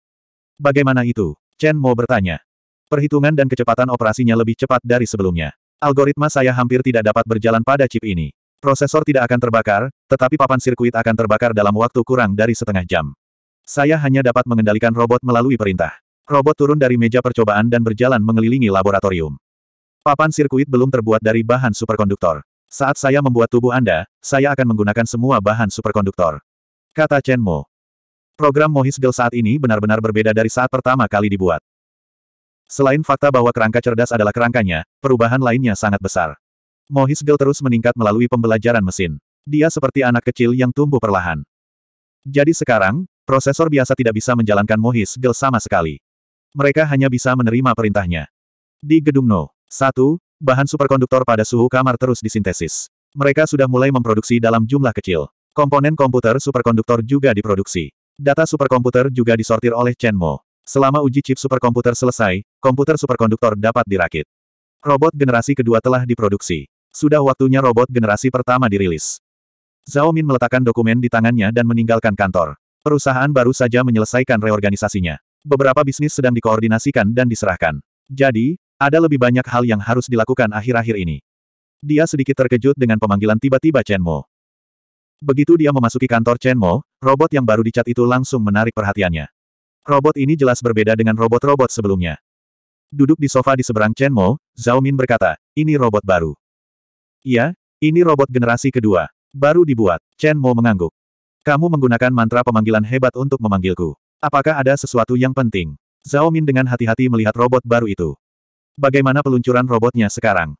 Bagaimana itu? Chen Mo bertanya. Perhitungan dan kecepatan operasinya lebih cepat dari sebelumnya. Algoritma saya hampir tidak dapat berjalan pada chip ini. Prosesor tidak akan terbakar, tetapi papan sirkuit akan terbakar dalam waktu kurang dari setengah jam. Saya hanya dapat mengendalikan robot melalui perintah. Robot turun dari meja percobaan dan berjalan mengelilingi laboratorium. Papan sirkuit belum terbuat dari bahan superkonduktor. Saat saya membuat tubuh Anda, saya akan menggunakan semua bahan superkonduktor. Kata Chen Mo. Program Mohis Gel saat ini benar-benar berbeda dari saat pertama kali dibuat. Selain fakta bahwa kerangka cerdas adalah kerangkanya, perubahan lainnya sangat besar. Mohis Gel terus meningkat melalui pembelajaran mesin. Dia seperti anak kecil yang tumbuh perlahan. Jadi sekarang, prosesor biasa tidak bisa menjalankan Mohis Gel sama sekali. Mereka hanya bisa menerima perintahnya. Di gedung No. 1, bahan superkonduktor pada suhu kamar terus disintesis. Mereka sudah mulai memproduksi dalam jumlah kecil. Komponen komputer superkonduktor juga diproduksi. Data superkomputer juga disortir oleh Chen Mo. Selama uji chip superkomputer selesai, komputer superkonduktor dapat dirakit. Robot generasi kedua telah diproduksi. Sudah waktunya robot generasi pertama dirilis. Zhao Min meletakkan dokumen di tangannya dan meninggalkan kantor. Perusahaan baru saja menyelesaikan reorganisasinya. Beberapa bisnis sedang dikoordinasikan dan diserahkan. Jadi, ada lebih banyak hal yang harus dilakukan akhir-akhir ini. Dia sedikit terkejut dengan pemanggilan tiba-tiba Chen Mo. Begitu dia memasuki kantor Chen Mo, robot yang baru dicat itu langsung menarik perhatiannya. Robot ini jelas berbeda dengan robot-robot sebelumnya. Duduk di sofa di seberang Chen Mo, Zhao Min berkata, ini robot baru. Iya, ini robot generasi kedua. Baru dibuat, Chen Mo mengangguk. Kamu menggunakan mantra pemanggilan hebat untuk memanggilku. Apakah ada sesuatu yang penting? Zhao Min dengan hati-hati melihat robot baru itu. Bagaimana peluncuran robotnya sekarang?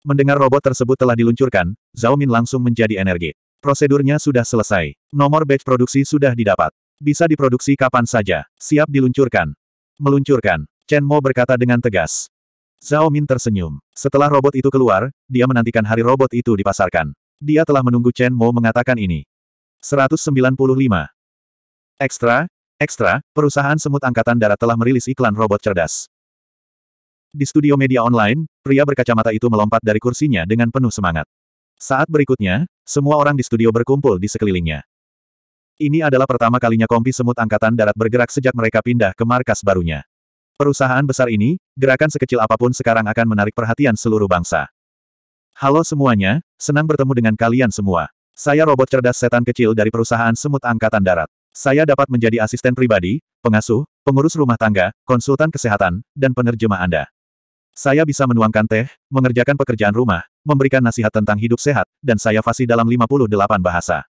Mendengar robot tersebut telah diluncurkan, Zhao Min langsung menjadi energi. Prosedurnya sudah selesai. Nomor batch produksi sudah didapat. Bisa diproduksi kapan saja. Siap diluncurkan. Meluncurkan. Chen Mo berkata dengan tegas. Zhao Min tersenyum. Setelah robot itu keluar, dia menantikan hari robot itu dipasarkan. Dia telah menunggu Chen Mo mengatakan ini. 195. Ekstra, ekstra, perusahaan semut angkatan darat telah merilis iklan robot cerdas. Di studio media online, pria berkacamata itu melompat dari kursinya dengan penuh semangat. Saat berikutnya, semua orang di studio berkumpul di sekelilingnya. Ini adalah pertama kalinya kompi semut angkatan darat bergerak sejak mereka pindah ke markas barunya. Perusahaan besar ini, gerakan sekecil apapun sekarang akan menarik perhatian seluruh bangsa. Halo semuanya, senang bertemu dengan kalian semua. Saya robot cerdas setan kecil dari perusahaan semut angkatan darat. Saya dapat menjadi asisten pribadi, pengasuh, pengurus rumah tangga, konsultan kesehatan, dan penerjemah Anda. Saya bisa menuangkan teh, mengerjakan pekerjaan rumah, memberikan nasihat tentang hidup sehat, dan saya fasih dalam 58 bahasa.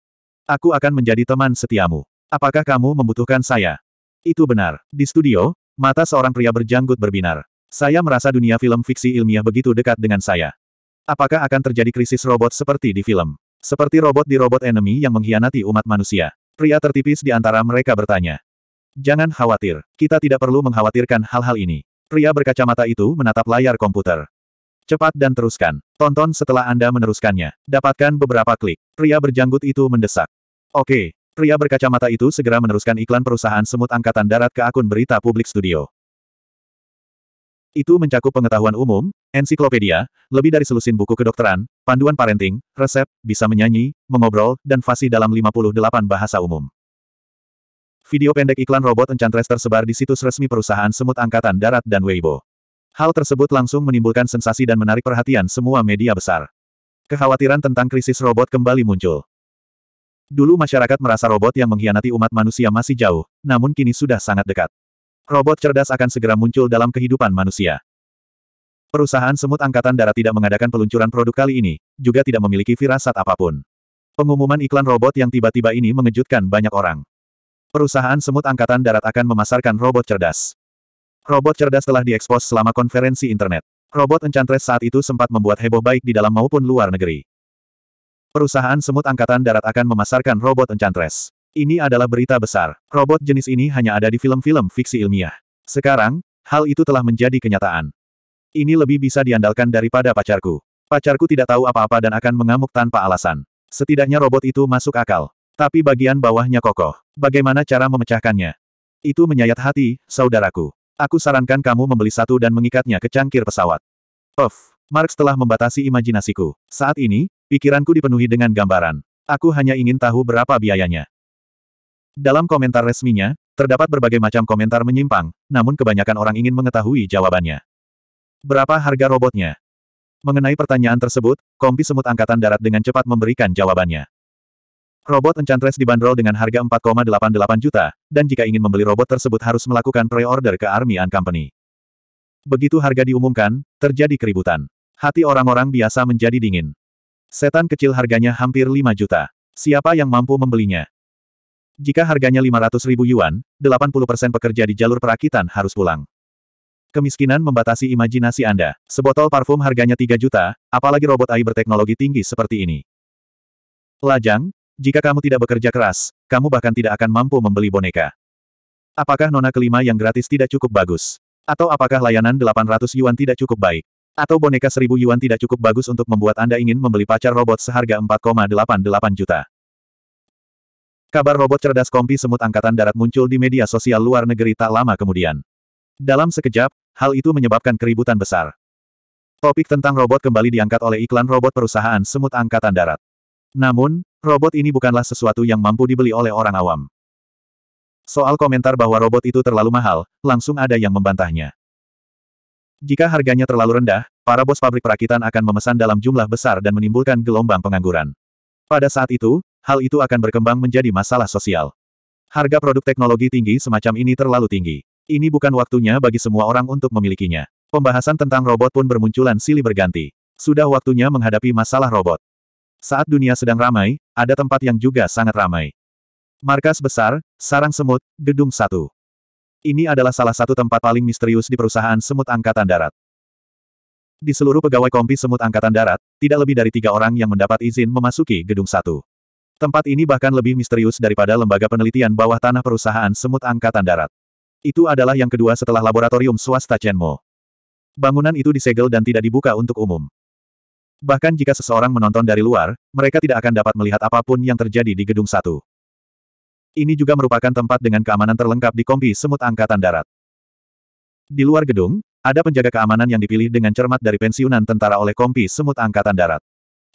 Aku akan menjadi teman setiamu. Apakah kamu membutuhkan saya? Itu benar. Di studio, mata seorang pria berjanggut berbinar. Saya merasa dunia film fiksi ilmiah begitu dekat dengan saya. Apakah akan terjadi krisis robot seperti di film? Seperti robot di robot enemy yang mengkhianati umat manusia. Pria tertipis di antara mereka bertanya. Jangan khawatir, kita tidak perlu mengkhawatirkan hal-hal ini. Pria berkacamata itu menatap layar komputer. Cepat dan teruskan. Tonton setelah Anda meneruskannya. Dapatkan beberapa klik. Pria berjanggut itu mendesak. Oke. Pria berkacamata itu segera meneruskan iklan perusahaan semut angkatan darat ke akun berita publik studio. Itu mencakup pengetahuan umum, ensiklopedia, lebih dari selusin buku kedokteran, panduan parenting, resep, bisa menyanyi, mengobrol, dan fasih dalam 58 bahasa umum. Video pendek iklan robot Enchantress tersebar di situs resmi perusahaan semut angkatan darat dan Weibo. Hal tersebut langsung menimbulkan sensasi dan menarik perhatian semua media besar. Kekhawatiran tentang krisis robot kembali muncul. Dulu masyarakat merasa robot yang mengkhianati umat manusia masih jauh, namun kini sudah sangat dekat. Robot cerdas akan segera muncul dalam kehidupan manusia. Perusahaan semut angkatan darat tidak mengadakan peluncuran produk kali ini, juga tidak memiliki firasat apapun. Pengumuman iklan robot yang tiba-tiba ini mengejutkan banyak orang. Perusahaan Semut Angkatan Darat akan memasarkan robot cerdas. Robot cerdas telah diekspos selama konferensi internet. Robot Enchantress saat itu sempat membuat heboh baik di dalam maupun luar negeri. Perusahaan Semut Angkatan Darat akan memasarkan robot Enchantress. Ini adalah berita besar. Robot jenis ini hanya ada di film-film fiksi ilmiah. Sekarang, hal itu telah menjadi kenyataan. Ini lebih bisa diandalkan daripada pacarku. Pacarku tidak tahu apa-apa dan akan mengamuk tanpa alasan. Setidaknya robot itu masuk akal. Tapi bagian bawahnya kokoh. Bagaimana cara memecahkannya? Itu menyayat hati, saudaraku. Aku sarankan kamu membeli satu dan mengikatnya ke cangkir pesawat. Of, Marx telah membatasi imajinasiku. Saat ini, pikiranku dipenuhi dengan gambaran. Aku hanya ingin tahu berapa biayanya. Dalam komentar resminya, terdapat berbagai macam komentar menyimpang, namun kebanyakan orang ingin mengetahui jawabannya. Berapa harga robotnya? Mengenai pertanyaan tersebut, Kompi Semut Angkatan Darat dengan cepat memberikan jawabannya. Robot Enchantress dibanderol dengan harga 4,88 juta, dan jika ingin membeli robot tersebut harus melakukan pre-order ke Army and Company. Begitu harga diumumkan, terjadi keributan. Hati orang-orang biasa menjadi dingin. Setan kecil harganya hampir 5 juta. Siapa yang mampu membelinya? Jika harganya 500 ribu yuan, 80% pekerja di jalur perakitan harus pulang. Kemiskinan membatasi imajinasi Anda. Sebotol parfum harganya 3 juta, apalagi robot AI berteknologi tinggi seperti ini. Lajang, jika kamu tidak bekerja keras, kamu bahkan tidak akan mampu membeli boneka. Apakah nona kelima yang gratis tidak cukup bagus? Atau apakah layanan 800 yuan tidak cukup baik? Atau boneka 1000 yuan tidak cukup bagus untuk membuat Anda ingin membeli pacar robot seharga 4,88 juta? Kabar robot cerdas kompi semut angkatan darat muncul di media sosial luar negeri tak lama kemudian. Dalam sekejap, hal itu menyebabkan keributan besar. Topik tentang robot kembali diangkat oleh iklan robot perusahaan semut angkatan darat. Namun, Robot ini bukanlah sesuatu yang mampu dibeli oleh orang awam. Soal komentar bahwa robot itu terlalu mahal, langsung ada yang membantahnya. Jika harganya terlalu rendah, para bos pabrik perakitan akan memesan dalam jumlah besar dan menimbulkan gelombang pengangguran. Pada saat itu, hal itu akan berkembang menjadi masalah sosial. Harga produk teknologi tinggi semacam ini terlalu tinggi. Ini bukan waktunya bagi semua orang untuk memilikinya. Pembahasan tentang robot pun bermunculan silih berganti. Sudah waktunya menghadapi masalah robot. Saat dunia sedang ramai, ada tempat yang juga sangat ramai. Markas besar, sarang semut, gedung satu. Ini adalah salah satu tempat paling misterius di perusahaan semut angkatan darat. Di seluruh pegawai kompi semut angkatan darat, tidak lebih dari tiga orang yang mendapat izin memasuki gedung satu. Tempat ini bahkan lebih misterius daripada lembaga penelitian bawah tanah perusahaan semut angkatan darat. Itu adalah yang kedua setelah laboratorium swasta Chenmo. Bangunan itu disegel dan tidak dibuka untuk umum. Bahkan jika seseorang menonton dari luar, mereka tidak akan dapat melihat apapun yang terjadi di gedung satu. Ini juga merupakan tempat dengan keamanan terlengkap di kompi semut angkatan darat. Di luar gedung, ada penjaga keamanan yang dipilih dengan cermat dari pensiunan tentara oleh kompi semut angkatan darat.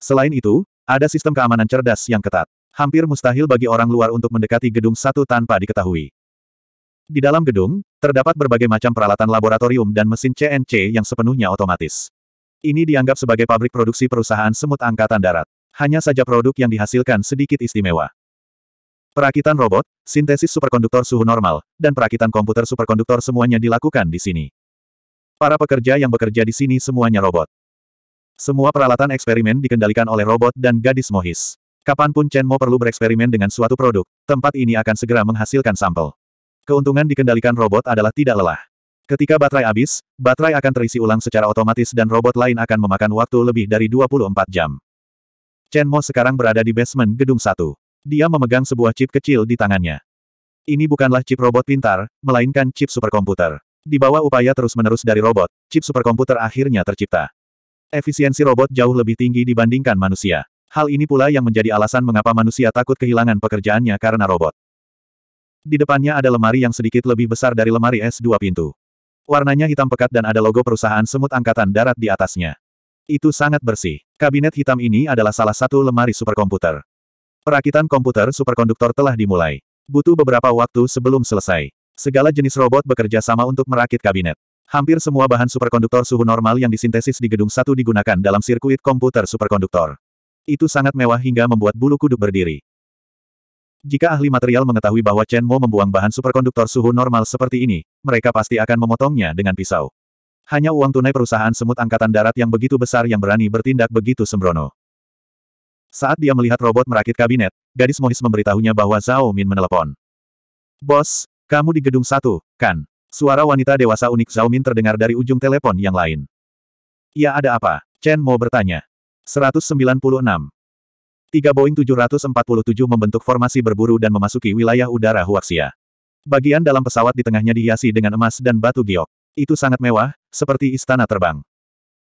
Selain itu, ada sistem keamanan cerdas yang ketat. Hampir mustahil bagi orang luar untuk mendekati gedung satu tanpa diketahui. Di dalam gedung, terdapat berbagai macam peralatan laboratorium dan mesin CNC yang sepenuhnya otomatis. Ini dianggap sebagai pabrik produksi perusahaan semut angkatan darat. Hanya saja produk yang dihasilkan sedikit istimewa. Perakitan robot, sintesis superkonduktor suhu normal, dan perakitan komputer superkonduktor semuanya dilakukan di sini. Para pekerja yang bekerja di sini semuanya robot. Semua peralatan eksperimen dikendalikan oleh robot dan gadis Mohis. Kapanpun Chen Mo perlu bereksperimen dengan suatu produk, tempat ini akan segera menghasilkan sampel. Keuntungan dikendalikan robot adalah tidak lelah. Ketika baterai habis, baterai akan terisi ulang secara otomatis dan robot lain akan memakan waktu lebih dari 24 jam. Chen Mo sekarang berada di basement gedung satu. Dia memegang sebuah chip kecil di tangannya. Ini bukanlah chip robot pintar, melainkan chip superkomputer. Di bawah upaya terus-menerus dari robot, chip superkomputer akhirnya tercipta. Efisiensi robot jauh lebih tinggi dibandingkan manusia. Hal ini pula yang menjadi alasan mengapa manusia takut kehilangan pekerjaannya karena robot. Di depannya ada lemari yang sedikit lebih besar dari lemari es dua pintu. Warnanya hitam pekat dan ada logo perusahaan semut angkatan darat di atasnya. Itu sangat bersih. Kabinet hitam ini adalah salah satu lemari superkomputer. Perakitan komputer superkonduktor telah dimulai. Butuh beberapa waktu sebelum selesai. Segala jenis robot bekerja sama untuk merakit kabinet. Hampir semua bahan superkonduktor suhu normal yang disintesis di gedung satu digunakan dalam sirkuit komputer superkonduktor. Itu sangat mewah hingga membuat bulu kuduk berdiri. Jika ahli material mengetahui bahwa Chen Mo membuang bahan superkonduktor suhu normal seperti ini, mereka pasti akan memotongnya dengan pisau. Hanya uang tunai perusahaan semut angkatan darat yang begitu besar yang berani bertindak begitu sembrono. Saat dia melihat robot merakit kabinet, gadis Mohis memberitahunya bahwa Zhao Min menelepon. Bos, kamu di gedung satu, kan? Suara wanita dewasa unik Zhao Min terdengar dari ujung telepon yang lain. Ya ada apa? Chen Mo bertanya. 196. Tiga Boeing 747 membentuk formasi berburu dan memasuki wilayah udara Huaxia. Bagian dalam pesawat di tengahnya dihiasi dengan emas dan batu giok. Itu sangat mewah, seperti istana terbang.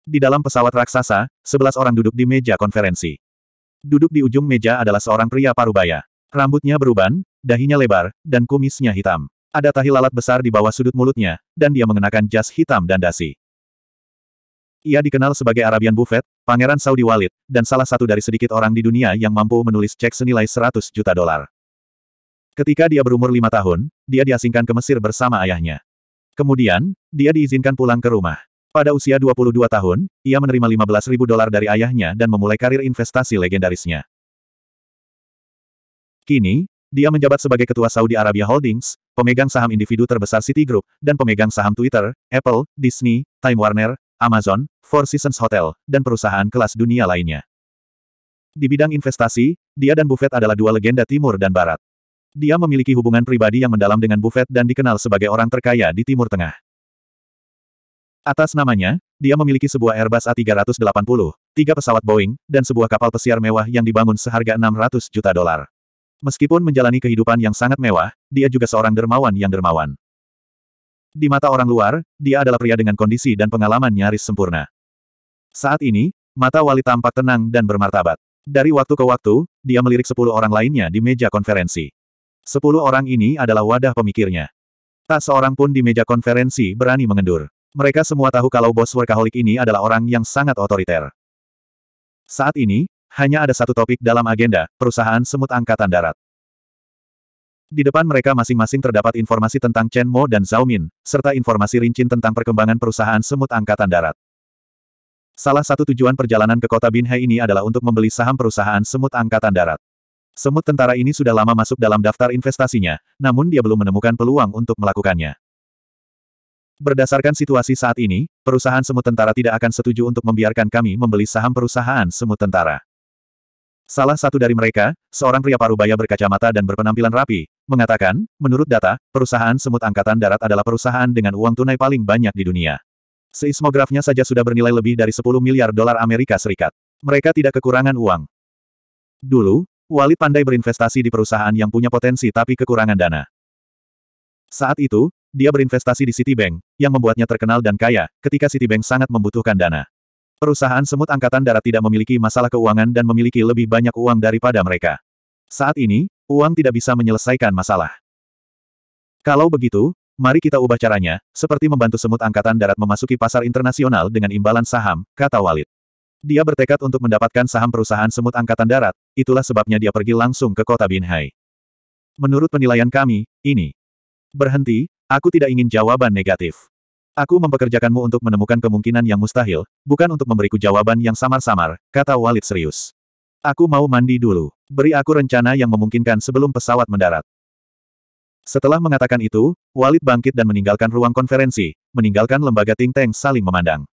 Di dalam pesawat raksasa, sebelas orang duduk di meja konferensi. Duduk di ujung meja adalah seorang pria parubaya. Rambutnya beruban, dahinya lebar, dan kumisnya hitam. Ada tahi lalat besar di bawah sudut mulutnya, dan dia mengenakan jas hitam dan dasi. Ia dikenal sebagai Arabian Buffet, Pangeran Saudi Walid, dan salah satu dari sedikit orang di dunia yang mampu menulis cek senilai 100 juta dolar. Ketika dia berumur lima tahun, dia diasingkan ke Mesir bersama ayahnya. Kemudian, dia diizinkan pulang ke rumah. Pada usia 22 tahun, ia menerima 15 ribu dolar dari ayahnya dan memulai karir investasi legendarisnya. Kini, dia menjabat sebagai ketua Saudi Arabia Holdings, pemegang saham individu terbesar Citigroup, dan pemegang saham Twitter, Apple, Disney, Time Warner, Amazon, Four Seasons Hotel, dan perusahaan kelas dunia lainnya. Di bidang investasi, dia dan Buffett adalah dua legenda timur dan barat. Dia memiliki hubungan pribadi yang mendalam dengan Buffett dan dikenal sebagai orang terkaya di Timur Tengah. Atas namanya, dia memiliki sebuah Airbus A380, tiga pesawat Boeing, dan sebuah kapal pesiar mewah yang dibangun seharga 600 juta dolar. Meskipun menjalani kehidupan yang sangat mewah, dia juga seorang dermawan yang dermawan. Di mata orang luar, dia adalah pria dengan kondisi dan pengalaman nyaris sempurna. Saat ini, mata Wali tampak tenang dan bermartabat. Dari waktu ke waktu, dia melirik sepuluh orang lainnya di meja konferensi. Sepuluh orang ini adalah wadah pemikirnya. Tak seorang pun di meja konferensi berani mengendur. Mereka semua tahu kalau bos workaholic ini adalah orang yang sangat otoriter. Saat ini, hanya ada satu topik dalam agenda, perusahaan semut angkatan darat. Di depan mereka masing-masing terdapat informasi tentang Chen Mo dan Zhao Min, serta informasi Rincin tentang perkembangan perusahaan semut angkatan darat. Salah satu tujuan perjalanan ke kota Binhai ini adalah untuk membeli saham perusahaan semut angkatan darat. Semut tentara ini sudah lama masuk dalam daftar investasinya, namun dia belum menemukan peluang untuk melakukannya. Berdasarkan situasi saat ini, perusahaan semut tentara tidak akan setuju untuk membiarkan kami membeli saham perusahaan semut tentara. Salah satu dari mereka, seorang pria parubaya berkacamata dan berpenampilan rapi, mengatakan, menurut data, perusahaan semut angkatan darat adalah perusahaan dengan uang tunai paling banyak di dunia. Seismografnya saja sudah bernilai lebih dari 10 miliar dolar Amerika Serikat. Mereka tidak kekurangan uang. Dulu, Walid pandai berinvestasi di perusahaan yang punya potensi tapi kekurangan dana. Saat itu, dia berinvestasi di Citibank, yang membuatnya terkenal dan kaya, ketika Citibank sangat membutuhkan dana. Perusahaan semut angkatan darat tidak memiliki masalah keuangan dan memiliki lebih banyak uang daripada mereka. Saat ini, uang tidak bisa menyelesaikan masalah. Kalau begitu, mari kita ubah caranya, seperti membantu semut angkatan darat memasuki pasar internasional dengan imbalan saham, kata Walid. Dia bertekad untuk mendapatkan saham perusahaan semut angkatan darat, itulah sebabnya dia pergi langsung ke kota Binhai. Menurut penilaian kami, ini. Berhenti, aku tidak ingin jawaban negatif. Aku mempekerjakanmu untuk menemukan kemungkinan yang mustahil, bukan untuk memberiku jawaban yang samar-samar, kata Walid serius. Aku mau mandi dulu. Beri aku rencana yang memungkinkan sebelum pesawat mendarat. Setelah mengatakan itu, Walid bangkit dan meninggalkan ruang konferensi, meninggalkan lembaga Ting Teng saling memandang.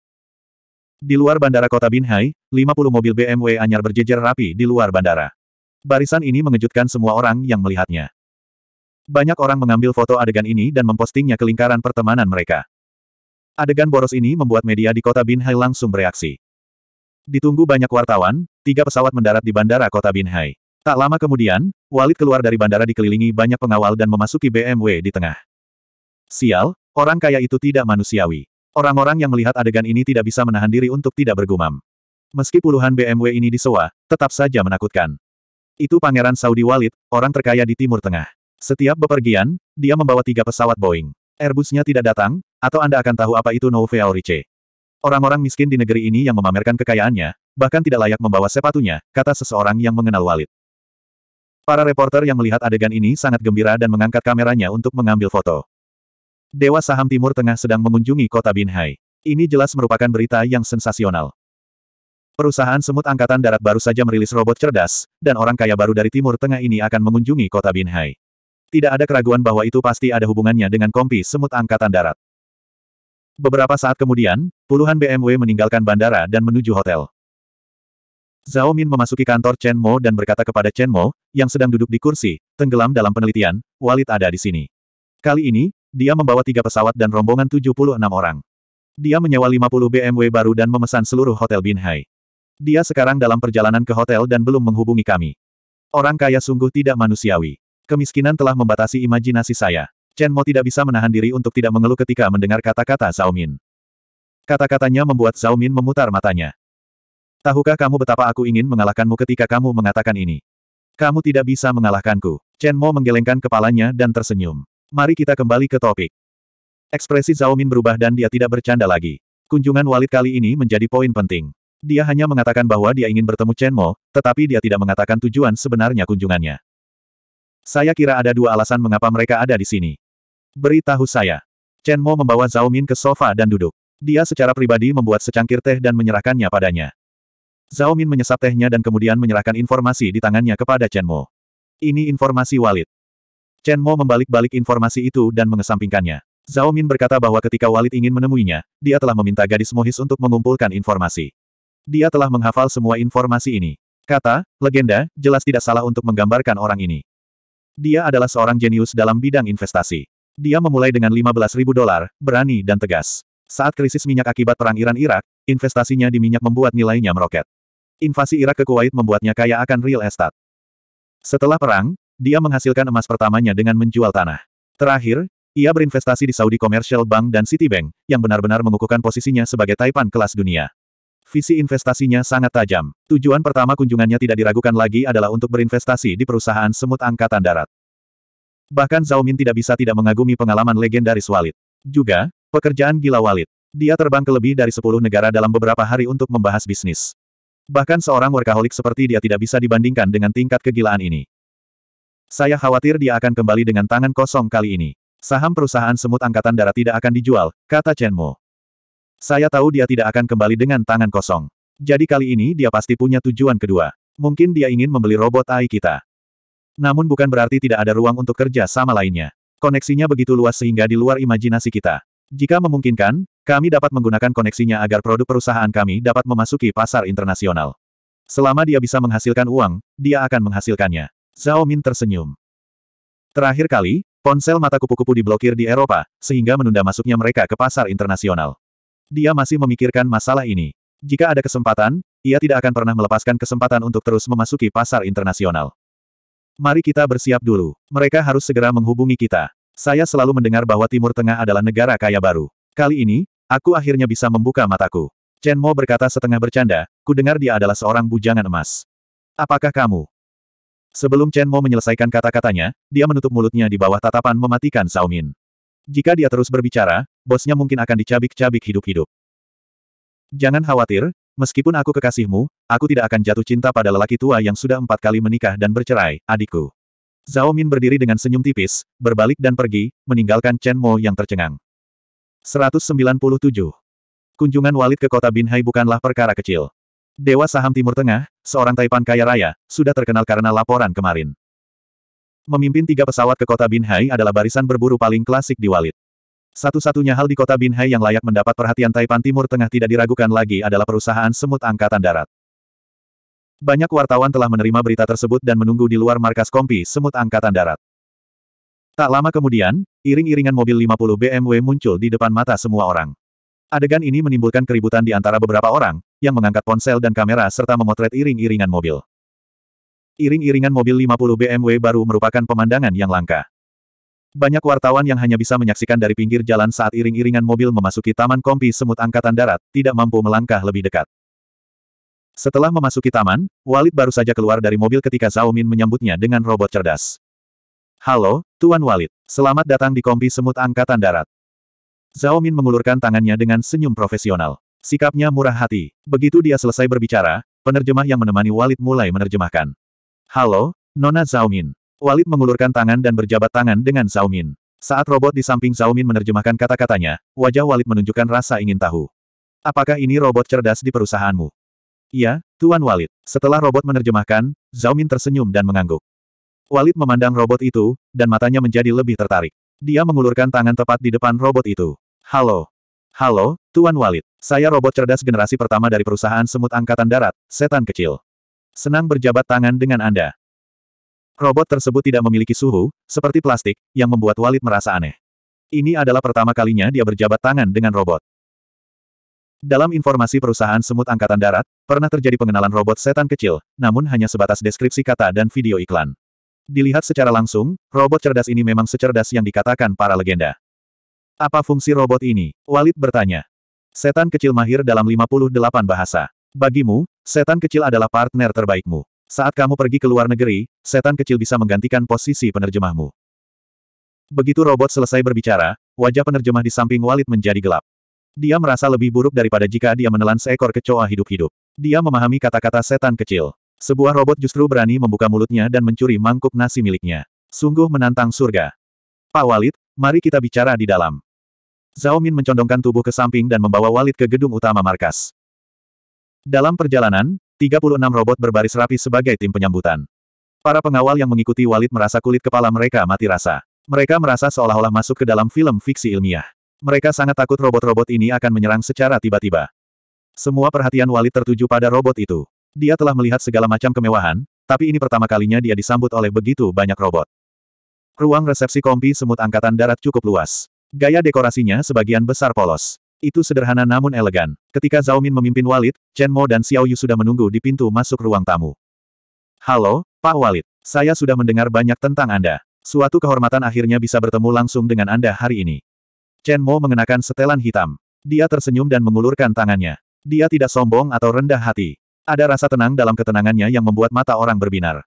Di luar bandara kota Binhai, 50 mobil BMW anyar berjejer rapi di luar bandara. Barisan ini mengejutkan semua orang yang melihatnya. Banyak orang mengambil foto adegan ini dan mempostingnya ke lingkaran pertemanan mereka. Adegan boros ini membuat media di kota Binhai langsung bereaksi. Ditunggu banyak wartawan, tiga pesawat mendarat di bandara kota Binhai. Tak lama kemudian, Walid keluar dari bandara dikelilingi banyak pengawal dan memasuki BMW di tengah. Sial, orang kaya itu tidak manusiawi. Orang-orang yang melihat adegan ini tidak bisa menahan diri untuk tidak bergumam. Meski puluhan BMW ini disewa, tetap saja menakutkan. Itu Pangeran Saudi Walid, orang terkaya di Timur Tengah. Setiap bepergian, dia membawa tiga pesawat Boeing. Airbusnya tidak datang, atau Anda akan tahu apa itu Nouveaurice. Orang-orang miskin di negeri ini yang memamerkan kekayaannya, bahkan tidak layak membawa sepatunya, kata seseorang yang mengenal Walid. Para reporter yang melihat adegan ini sangat gembira dan mengangkat kameranya untuk mengambil foto. Dewa Saham Timur Tengah sedang mengunjungi kota Binhai. Ini jelas merupakan berita yang sensasional. Perusahaan semut angkatan darat baru saja merilis robot cerdas, dan orang kaya baru dari Timur Tengah ini akan mengunjungi kota Binhai. Tidak ada keraguan bahwa itu pasti ada hubungannya dengan kompi semut angkatan darat. Beberapa saat kemudian, puluhan BMW meninggalkan bandara dan menuju hotel. Zhao Min memasuki kantor Chen Mo dan berkata kepada Chen Mo, yang sedang duduk di kursi, tenggelam dalam penelitian, Walid ada di sini. Kali ini, dia membawa tiga pesawat dan rombongan 76 orang. Dia menyewa 50 BMW baru dan memesan seluruh hotel Binhai. Dia sekarang dalam perjalanan ke hotel dan belum menghubungi kami. Orang kaya sungguh tidak manusiawi. Kemiskinan telah membatasi imajinasi saya. Chen Mo tidak bisa menahan diri untuk tidak mengeluh ketika mendengar kata-kata Zhao Min. Kata-katanya membuat Zhao Min memutar matanya. Tahukah kamu betapa aku ingin mengalahkanmu ketika kamu mengatakan ini? Kamu tidak bisa mengalahkanku. Chen Mo menggelengkan kepalanya dan tersenyum. Mari kita kembali ke topik. Ekspresi Zhao Min berubah dan dia tidak bercanda lagi. Kunjungan Walid kali ini menjadi poin penting. Dia hanya mengatakan bahwa dia ingin bertemu Chen Mo, tetapi dia tidak mengatakan tujuan sebenarnya kunjungannya. Saya kira ada dua alasan mengapa mereka ada di sini. Beritahu saya. Chen Mo membawa Zhao Min ke sofa dan duduk. Dia secara pribadi membuat secangkir teh dan menyerahkannya padanya. Zhao Min menyesap tehnya dan kemudian menyerahkan informasi di tangannya kepada Chen Mo. Ini informasi Walid. Chen Mo membalik-balik informasi itu dan mengesampingkannya. Zhao Min berkata bahwa ketika Walid ingin menemuinya, dia telah meminta gadis Mohis untuk mengumpulkan informasi. Dia telah menghafal semua informasi ini. Kata, legenda, jelas tidak salah untuk menggambarkan orang ini. Dia adalah seorang jenius dalam bidang investasi. Dia memulai dengan 15.000 dolar, berani dan tegas. Saat krisis minyak akibat perang Iran-Irak, investasinya di minyak membuat nilainya meroket. Invasi Irak ke Kuwait membuatnya kaya akan real estate. Setelah perang, dia menghasilkan emas pertamanya dengan menjual tanah. Terakhir, ia berinvestasi di Saudi Commercial Bank dan Citibank, yang benar-benar mengukuhkan posisinya sebagai Taipan kelas dunia. Visi investasinya sangat tajam. Tujuan pertama kunjungannya tidak diragukan lagi adalah untuk berinvestasi di perusahaan semut angkatan darat. Bahkan Zhao Min tidak bisa tidak mengagumi pengalaman legendaris Walid. Juga, pekerjaan gila Walid. Dia terbang ke lebih dari 10 negara dalam beberapa hari untuk membahas bisnis. Bahkan seorang workaholic seperti dia tidak bisa dibandingkan dengan tingkat kegilaan ini. Saya khawatir dia akan kembali dengan tangan kosong kali ini. Saham perusahaan semut angkatan darat tidak akan dijual, kata Chen Mo. Saya tahu dia tidak akan kembali dengan tangan kosong. Jadi kali ini dia pasti punya tujuan kedua. Mungkin dia ingin membeli robot AI kita. Namun bukan berarti tidak ada ruang untuk kerja sama lainnya. Koneksinya begitu luas sehingga di luar imajinasi kita. Jika memungkinkan, kami dapat menggunakan koneksinya agar produk perusahaan kami dapat memasuki pasar internasional. Selama dia bisa menghasilkan uang, dia akan menghasilkannya. Zhao Min tersenyum. Terakhir kali, ponsel mata kupu-kupu diblokir di Eropa, sehingga menunda masuknya mereka ke pasar internasional. Dia masih memikirkan masalah ini. Jika ada kesempatan, ia tidak akan pernah melepaskan kesempatan untuk terus memasuki pasar internasional. Mari kita bersiap dulu. Mereka harus segera menghubungi kita. Saya selalu mendengar bahwa Timur Tengah adalah negara kaya baru. Kali ini, aku akhirnya bisa membuka mataku. Chen Mo berkata setengah bercanda, ku dengar dia adalah seorang bujangan emas. Apakah kamu? Sebelum Chen Mo menyelesaikan kata-katanya, dia menutup mulutnya di bawah tatapan mematikan Zhao Min. Jika dia terus berbicara, bosnya mungkin akan dicabik-cabik hidup-hidup. Jangan khawatir, meskipun aku kekasihmu, aku tidak akan jatuh cinta pada lelaki tua yang sudah empat kali menikah dan bercerai, adikku. Zhao Min berdiri dengan senyum tipis, berbalik dan pergi, meninggalkan Chen Mo yang tercengang. 197. Kunjungan Walid ke kota Binhai bukanlah perkara kecil. Dewa Saham Timur Tengah, seorang Taipan kaya raya, sudah terkenal karena laporan kemarin memimpin tiga pesawat ke kota Binhai adalah barisan berburu paling klasik di Walid. Satu-satunya hal di kota Binhai yang layak mendapat perhatian Taipan Timur Tengah tidak diragukan lagi adalah perusahaan semut angkatan darat. Banyak wartawan telah menerima berita tersebut dan menunggu di luar markas kompi semut angkatan darat. Tak lama kemudian, iring-iringan mobil 50 BMW muncul di depan mata semua orang. Adegan ini menimbulkan keributan di antara beberapa orang, yang mengangkat ponsel dan kamera serta memotret iring-iringan mobil. Iring-iringan mobil 50 BMW baru merupakan pemandangan yang langka. Banyak wartawan yang hanya bisa menyaksikan dari pinggir jalan saat iring-iringan mobil memasuki Taman Kompi Semut Angkatan Darat, tidak mampu melangkah lebih dekat. Setelah memasuki taman, Walid baru saja keluar dari mobil ketika Zhao Min menyambutnya dengan robot cerdas. Halo, Tuan Walid. Selamat datang di Kompi Semut Angkatan Darat. Zhao Min mengulurkan tangannya dengan senyum profesional. Sikapnya murah hati. Begitu dia selesai berbicara, penerjemah yang menemani Walid mulai menerjemahkan. Halo, Nona Zaumin. Walid mengulurkan tangan dan berjabat tangan dengan Zaumin. Saat robot di samping Zaumin menerjemahkan kata-katanya, wajah Walid menunjukkan rasa ingin tahu. Apakah ini robot cerdas di perusahaanmu? Iya, Tuan Walid. Setelah robot menerjemahkan, Zaumin tersenyum dan mengangguk. Walid memandang robot itu, dan matanya menjadi lebih tertarik. Dia mengulurkan tangan tepat di depan robot itu. Halo. Halo, Tuan Walid. Saya robot cerdas generasi pertama dari perusahaan semut angkatan darat, setan kecil senang berjabat tangan dengan Anda. Robot tersebut tidak memiliki suhu, seperti plastik, yang membuat Walid merasa aneh. Ini adalah pertama kalinya dia berjabat tangan dengan robot. Dalam informasi perusahaan semut angkatan darat, pernah terjadi pengenalan robot setan kecil, namun hanya sebatas deskripsi kata dan video iklan. Dilihat secara langsung, robot cerdas ini memang secerdas yang dikatakan para legenda. Apa fungsi robot ini? Walid bertanya. Setan kecil mahir dalam 58 bahasa. Bagimu, setan kecil adalah partner terbaikmu. Saat kamu pergi ke luar negeri, setan kecil bisa menggantikan posisi penerjemahmu. Begitu robot selesai berbicara, wajah penerjemah di samping Walid menjadi gelap. Dia merasa lebih buruk daripada jika dia menelan seekor kecoa hidup-hidup. Dia memahami kata-kata setan kecil. Sebuah robot justru berani membuka mulutnya dan mencuri mangkuk nasi miliknya. Sungguh menantang surga. Pak Walid, mari kita bicara di dalam. Zhao Min mencondongkan tubuh ke samping dan membawa Walid ke gedung utama markas. Dalam perjalanan, 36 robot berbaris rapi sebagai tim penyambutan. Para pengawal yang mengikuti Walid merasa kulit kepala mereka mati rasa. Mereka merasa seolah-olah masuk ke dalam film fiksi ilmiah. Mereka sangat takut robot-robot ini akan menyerang secara tiba-tiba. Semua perhatian Walid tertuju pada robot itu. Dia telah melihat segala macam kemewahan, tapi ini pertama kalinya dia disambut oleh begitu banyak robot. Ruang resepsi kompi semut angkatan darat cukup luas. Gaya dekorasinya sebagian besar polos. Itu sederhana namun elegan. Ketika Zhao Min memimpin Walid, Chen Mo dan Xiao Yu sudah menunggu di pintu masuk ruang tamu. Halo, Pak Walid. Saya sudah mendengar banyak tentang Anda. Suatu kehormatan akhirnya bisa bertemu langsung dengan Anda hari ini. Chen Mo mengenakan setelan hitam. Dia tersenyum dan mengulurkan tangannya. Dia tidak sombong atau rendah hati. Ada rasa tenang dalam ketenangannya yang membuat mata orang berbinar.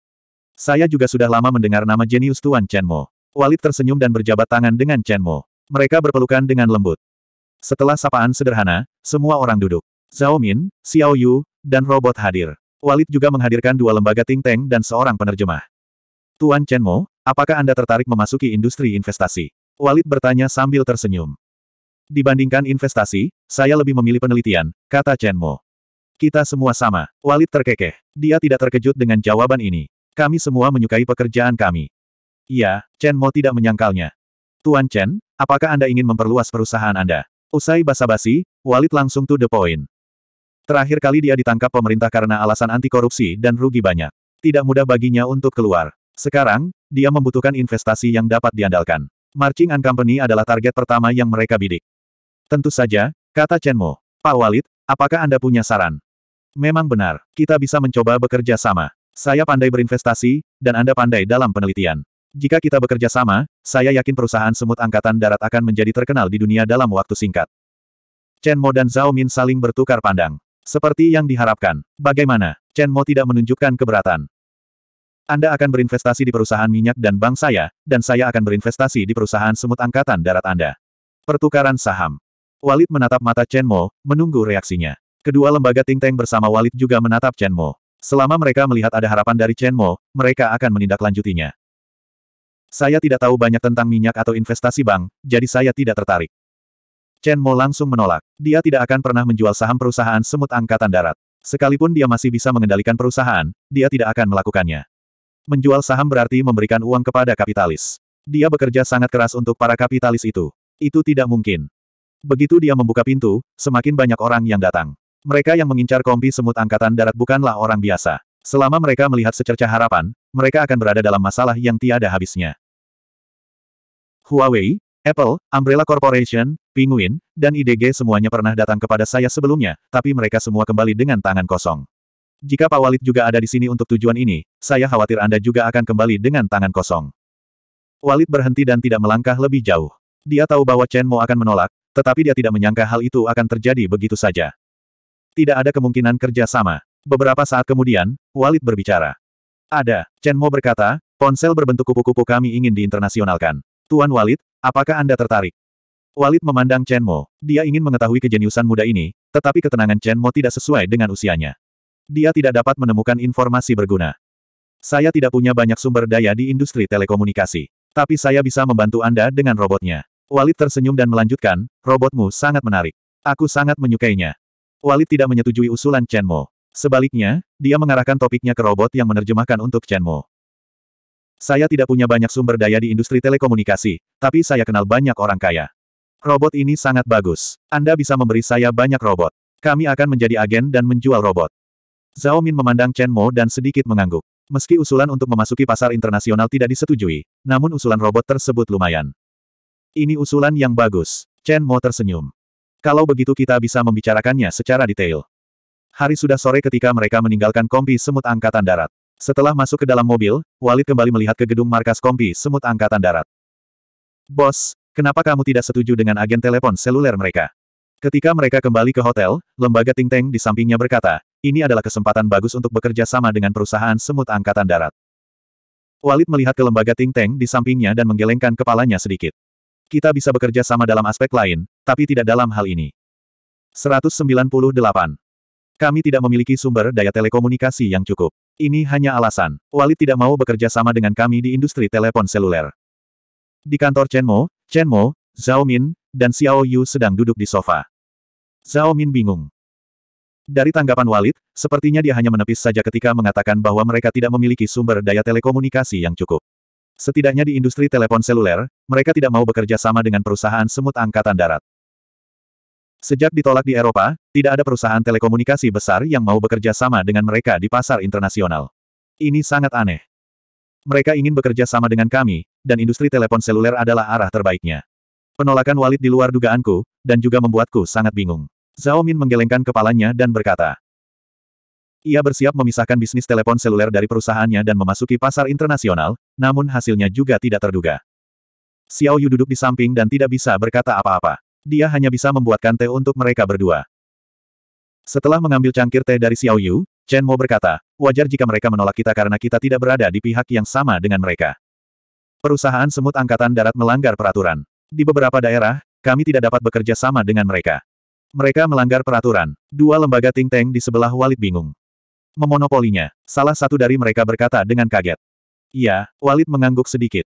Saya juga sudah lama mendengar nama jenius Tuan Chen Mo. Walid tersenyum dan berjabat tangan dengan Chen Mo. Mereka berpelukan dengan lembut. Setelah sapaan sederhana, semua orang duduk. Zhao Min, Xiao Yu, dan robot hadir. Walid juga menghadirkan dua lembaga think tank dan seorang penerjemah. Tuan Chen Mo, apakah Anda tertarik memasuki industri investasi? Walid bertanya sambil tersenyum. Dibandingkan investasi, saya lebih memilih penelitian, kata Chen Mo. Kita semua sama. Walid terkekeh. Dia tidak terkejut dengan jawaban ini. Kami semua menyukai pekerjaan kami. Iya, Chen Mo tidak menyangkalnya. Tuan Chen, apakah Anda ingin memperluas perusahaan Anda? Usai basa-basi, Walid langsung to the point. Terakhir kali dia ditangkap pemerintah karena alasan anti korupsi dan rugi banyak. Tidak mudah baginya untuk keluar. Sekarang, dia membutuhkan investasi yang dapat diandalkan. Marching and Company adalah target pertama yang mereka bidik. Tentu saja, kata Chen Mo. Pak Walid, apakah Anda punya saran? Memang benar, kita bisa mencoba bekerja sama. Saya pandai berinvestasi, dan Anda pandai dalam penelitian. Jika kita bekerja sama, saya yakin perusahaan semut angkatan darat akan menjadi terkenal di dunia dalam waktu singkat. Chen Mo dan Zhao Min saling bertukar pandang. Seperti yang diharapkan. Bagaimana? Chen Mo tidak menunjukkan keberatan. Anda akan berinvestasi di perusahaan minyak dan bank saya, dan saya akan berinvestasi di perusahaan semut angkatan darat Anda. Pertukaran saham. Walid menatap mata Chen Mo, menunggu reaksinya. Kedua lembaga Ting Teng bersama Walid juga menatap Chen Mo. Selama mereka melihat ada harapan dari Chen Mo, mereka akan menindaklanjutinya. Saya tidak tahu banyak tentang minyak atau investasi bank, jadi saya tidak tertarik. Chen Mo langsung menolak. Dia tidak akan pernah menjual saham perusahaan semut angkatan darat. Sekalipun dia masih bisa mengendalikan perusahaan, dia tidak akan melakukannya. Menjual saham berarti memberikan uang kepada kapitalis. Dia bekerja sangat keras untuk para kapitalis itu. Itu tidak mungkin. Begitu dia membuka pintu, semakin banyak orang yang datang. Mereka yang mengincar kompi semut angkatan darat bukanlah orang biasa. Selama mereka melihat secerca harapan, mereka akan berada dalam masalah yang tiada habisnya. Huawei, Apple, Umbrella Corporation, Penguin, dan IDG semuanya pernah datang kepada saya sebelumnya, tapi mereka semua kembali dengan tangan kosong. Jika Pak Walid juga ada di sini untuk tujuan ini, saya khawatir Anda juga akan kembali dengan tangan kosong. Walid berhenti dan tidak melangkah lebih jauh. Dia tahu bahwa Chen Mo akan menolak, tetapi dia tidak menyangka hal itu akan terjadi begitu saja. Tidak ada kemungkinan kerja sama. Beberapa saat kemudian, Walid berbicara. Ada, Chen Mo berkata, ponsel berbentuk kupu-kupu kami ingin diinternasionalkan. Tuan Walid, apakah Anda tertarik? Walid memandang Chen Mo. Dia ingin mengetahui kejeniusan muda ini, tetapi ketenangan Chen Mo tidak sesuai dengan usianya. Dia tidak dapat menemukan informasi berguna. Saya tidak punya banyak sumber daya di industri telekomunikasi. Tapi saya bisa membantu Anda dengan robotnya. Walid tersenyum dan melanjutkan, robotmu sangat menarik. Aku sangat menyukainya. Walid tidak menyetujui usulan Chen Mo. Sebaliknya, dia mengarahkan topiknya ke robot yang menerjemahkan untuk Chen Mo. Saya tidak punya banyak sumber daya di industri telekomunikasi, tapi saya kenal banyak orang kaya. Robot ini sangat bagus. Anda bisa memberi saya banyak robot. Kami akan menjadi agen dan menjual robot. Zhao Min memandang Chen Mo dan sedikit mengangguk. Meski usulan untuk memasuki pasar internasional tidak disetujui, namun usulan robot tersebut lumayan. Ini usulan yang bagus. Chen Mo tersenyum. Kalau begitu kita bisa membicarakannya secara detail. Hari sudah sore ketika mereka meninggalkan kompi semut angkatan darat. Setelah masuk ke dalam mobil, Walid kembali melihat ke gedung markas kompi semut angkatan darat. Bos, kenapa kamu tidak setuju dengan agen telepon seluler mereka? Ketika mereka kembali ke hotel, lembaga Ting Teng di sampingnya berkata, ini adalah kesempatan bagus untuk bekerja sama dengan perusahaan semut angkatan darat. Walid melihat ke lembaga Ting Teng di sampingnya dan menggelengkan kepalanya sedikit. Kita bisa bekerja sama dalam aspek lain, tapi tidak dalam hal ini. 198. Kami tidak memiliki sumber daya telekomunikasi yang cukup. Ini hanya alasan. Walid tidak mau bekerja sama dengan kami di industri telepon seluler. Di kantor Chen Mo, Chen Mo, Zhao Min, dan Xiao Yu sedang duduk di sofa. Zhao Min bingung. Dari tanggapan Walid, sepertinya dia hanya menepis saja ketika mengatakan bahwa mereka tidak memiliki sumber daya telekomunikasi yang cukup. Setidaknya di industri telepon seluler, mereka tidak mau bekerja sama dengan perusahaan semut angkatan darat. Sejak ditolak di Eropa, tidak ada perusahaan telekomunikasi besar yang mau bekerja sama dengan mereka di pasar internasional. Ini sangat aneh. Mereka ingin bekerja sama dengan kami, dan industri telepon seluler adalah arah terbaiknya. Penolakan Walid di luar dugaanku, dan juga membuatku sangat bingung. Zhao Min menggelengkan kepalanya dan berkata, ia bersiap memisahkan bisnis telepon seluler dari perusahaannya dan memasuki pasar internasional, namun hasilnya juga tidak terduga. Xiao Yu duduk di samping dan tidak bisa berkata apa-apa. Dia hanya bisa membuatkan teh untuk mereka berdua. Setelah mengambil cangkir teh dari Xiao Yu, Chen Mo berkata, wajar jika mereka menolak kita karena kita tidak berada di pihak yang sama dengan mereka. Perusahaan semut angkatan darat melanggar peraturan. Di beberapa daerah, kami tidak dapat bekerja sama dengan mereka. Mereka melanggar peraturan. Dua lembaga tingting Teng di sebelah Walid bingung. Memonopolinya, salah satu dari mereka berkata dengan kaget. Iya, Walid mengangguk sedikit.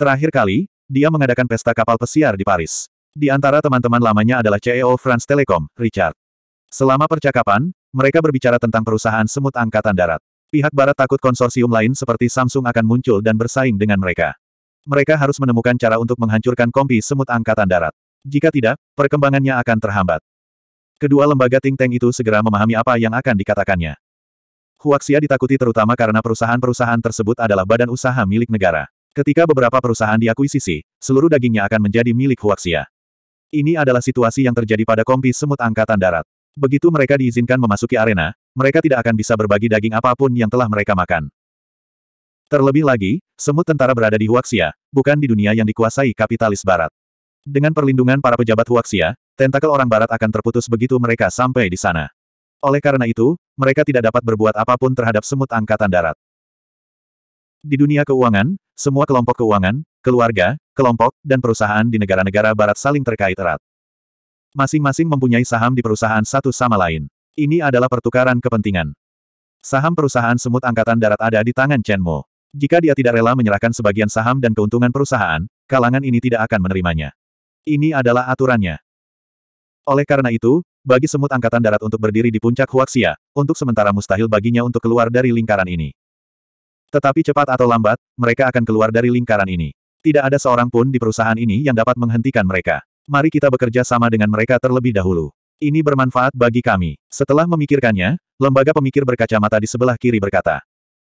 Terakhir kali, dia mengadakan pesta kapal pesiar di Paris. Di antara teman-teman lamanya adalah CEO France Telecom, Richard. Selama percakapan, mereka berbicara tentang perusahaan semut angkatan darat. Pihak barat takut konsorsium lain seperti Samsung akan muncul dan bersaing dengan mereka. Mereka harus menemukan cara untuk menghancurkan kompi semut angkatan darat. Jika tidak, perkembangannya akan terhambat. Kedua lembaga think tank itu segera memahami apa yang akan dikatakannya. Huaxia ditakuti terutama karena perusahaan-perusahaan tersebut adalah badan usaha milik negara. Ketika beberapa perusahaan diakuisisi, seluruh dagingnya akan menjadi milik Huaxia. Ini adalah situasi yang terjadi pada kompi semut angkatan darat. Begitu mereka diizinkan memasuki arena, mereka tidak akan bisa berbagi daging apapun yang telah mereka makan. Terlebih lagi, semut tentara berada di Huaxia, bukan di dunia yang dikuasai kapitalis barat. Dengan perlindungan para pejabat Huaxia, tentakel orang barat akan terputus begitu mereka sampai di sana. Oleh karena itu, mereka tidak dapat berbuat apapun terhadap semut angkatan darat. Di dunia keuangan, semua kelompok keuangan, keluarga, kelompok, dan perusahaan di negara-negara barat saling terkait erat. Masing-masing mempunyai saham di perusahaan satu sama lain. Ini adalah pertukaran kepentingan. Saham perusahaan semut angkatan darat ada di tangan Chen Mo. Jika dia tidak rela menyerahkan sebagian saham dan keuntungan perusahaan, kalangan ini tidak akan menerimanya. Ini adalah aturannya. Oleh karena itu, bagi semut angkatan darat untuk berdiri di puncak Huaxia, untuk sementara mustahil baginya untuk keluar dari lingkaran ini. Tetapi cepat atau lambat, mereka akan keluar dari lingkaran ini. Tidak ada seorang pun di perusahaan ini yang dapat menghentikan mereka. Mari kita bekerja sama dengan mereka terlebih dahulu. Ini bermanfaat bagi kami. Setelah memikirkannya, lembaga pemikir berkacamata di sebelah kiri berkata.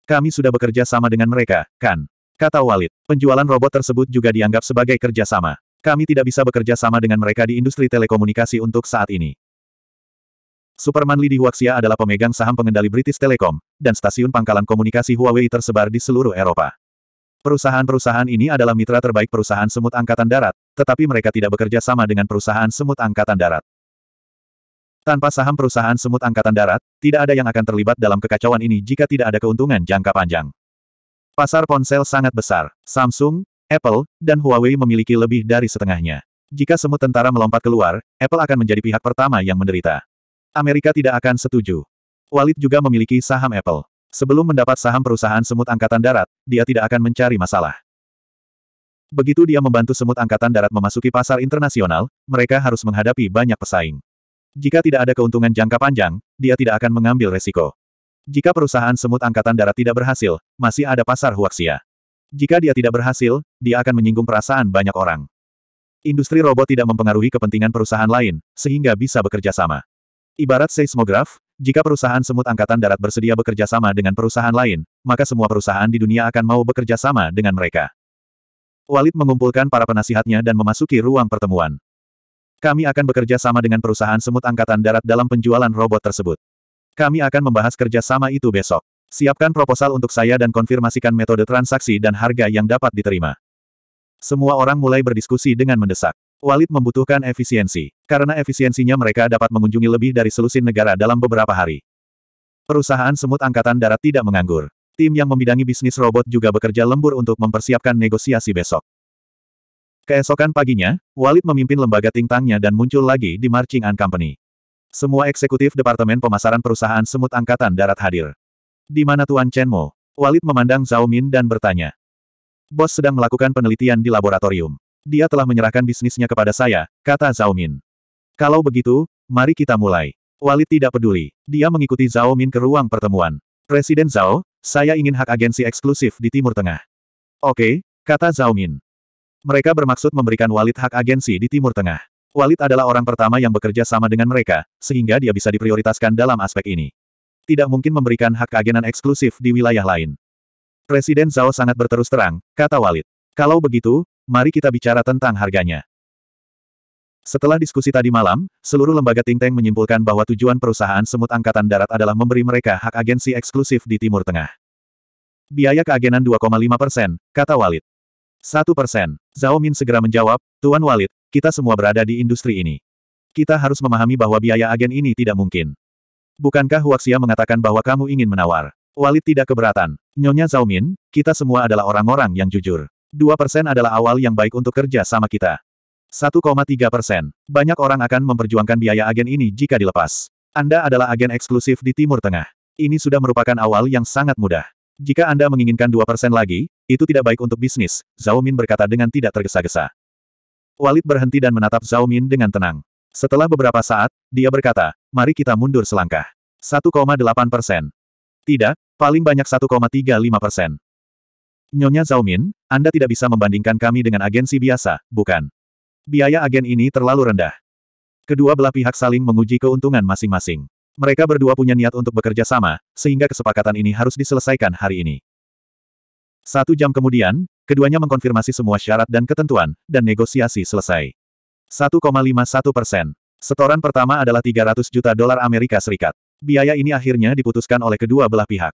Kami sudah bekerja sama dengan mereka, kan? Kata Walid. Penjualan robot tersebut juga dianggap sebagai kerjasama. Kami tidak bisa bekerja sama dengan mereka di industri telekomunikasi untuk saat ini. Superman Li di Huaxia adalah pemegang saham pengendali British Telecom, dan stasiun pangkalan komunikasi Huawei tersebar di seluruh Eropa. Perusahaan-perusahaan ini adalah mitra terbaik perusahaan semut angkatan darat, tetapi mereka tidak bekerja sama dengan perusahaan semut angkatan darat. Tanpa saham perusahaan semut angkatan darat, tidak ada yang akan terlibat dalam kekacauan ini jika tidak ada keuntungan jangka panjang. Pasar ponsel sangat besar. Samsung, Apple, dan Huawei memiliki lebih dari setengahnya. Jika semut tentara melompat keluar, Apple akan menjadi pihak pertama yang menderita. Amerika tidak akan setuju. Walid juga memiliki saham Apple. Sebelum mendapat saham perusahaan semut angkatan darat, dia tidak akan mencari masalah. Begitu dia membantu semut angkatan darat memasuki pasar internasional, mereka harus menghadapi banyak pesaing. Jika tidak ada keuntungan jangka panjang, dia tidak akan mengambil resiko. Jika perusahaan semut angkatan darat tidak berhasil, masih ada pasar Huaxia. Jika dia tidak berhasil, dia akan menyinggung perasaan banyak orang. Industri robot tidak mempengaruhi kepentingan perusahaan lain, sehingga bisa bekerja sama. Ibarat seismograf, jika perusahaan semut angkatan darat bersedia bekerja sama dengan perusahaan lain, maka semua perusahaan di dunia akan mau bekerja sama dengan mereka. Walid mengumpulkan para penasihatnya dan memasuki ruang pertemuan. Kami akan bekerja sama dengan perusahaan semut angkatan darat dalam penjualan robot tersebut. Kami akan membahas kerja sama itu besok. Siapkan proposal untuk saya dan konfirmasikan metode transaksi dan harga yang dapat diterima. Semua orang mulai berdiskusi dengan mendesak. Walid membutuhkan efisiensi, karena efisiensinya mereka dapat mengunjungi lebih dari selusin negara dalam beberapa hari. Perusahaan semut angkatan darat tidak menganggur. Tim yang membidangi bisnis robot juga bekerja lembur untuk mempersiapkan negosiasi besok. Keesokan paginya, Walid memimpin lembaga tingtangnya dan muncul lagi di Marching and Company. Semua eksekutif Departemen Pemasaran Perusahaan Semut Angkatan Darat hadir. Di mana Tuan Chen Mo? Walid memandang Zhao Min dan bertanya. Bos sedang melakukan penelitian di laboratorium dia telah menyerahkan bisnisnya kepada saya, kata Zhao Min. Kalau begitu, mari kita mulai. Walid tidak peduli. Dia mengikuti Zhao Min ke ruang pertemuan. Presiden Zhao, saya ingin hak agensi eksklusif di Timur Tengah. Oke, kata Zhao Min. Mereka bermaksud memberikan Walid hak agensi di Timur Tengah. Walid adalah orang pertama yang bekerja sama dengan mereka, sehingga dia bisa diprioritaskan dalam aspek ini. Tidak mungkin memberikan hak keagenan eksklusif di wilayah lain. Presiden Zhao sangat berterus terang, kata Walid. Kalau begitu, mari kita bicara tentang harganya. Setelah diskusi tadi malam, seluruh lembaga think menyimpulkan bahwa tujuan perusahaan semut angkatan darat adalah memberi mereka hak agensi eksklusif di Timur Tengah. Biaya keagenan 2,5 persen, kata Walid. 1 persen. Zhao Min segera menjawab, Tuan Walid, kita semua berada di industri ini. Kita harus memahami bahwa biaya agen ini tidak mungkin. Bukankah Huaxia mengatakan bahwa kamu ingin menawar? Walid tidak keberatan. Nyonya Zhao Min, kita semua adalah orang-orang yang jujur. 2% adalah awal yang baik untuk kerja sama kita. 1,3%. Banyak orang akan memperjuangkan biaya agen ini jika dilepas. Anda adalah agen eksklusif di Timur Tengah. Ini sudah merupakan awal yang sangat mudah. Jika Anda menginginkan 2% lagi, itu tidak baik untuk bisnis, Zhao Min berkata dengan tidak tergesa-gesa. Walid berhenti dan menatap Zhao Min dengan tenang. Setelah beberapa saat, dia berkata, mari kita mundur selangkah. 1,8 persen. Tidak, paling banyak 1,35 persen. Nyonya Zaumin, Anda tidak bisa membandingkan kami dengan agensi biasa, bukan? Biaya agen ini terlalu rendah. Kedua belah pihak saling menguji keuntungan masing-masing. Mereka berdua punya niat untuk bekerja sama, sehingga kesepakatan ini harus diselesaikan hari ini. Satu jam kemudian, keduanya mengkonfirmasi semua syarat dan ketentuan, dan negosiasi selesai. 1,51 persen. Setoran pertama adalah 300 juta dolar Amerika Serikat. Biaya ini akhirnya diputuskan oleh kedua belah pihak.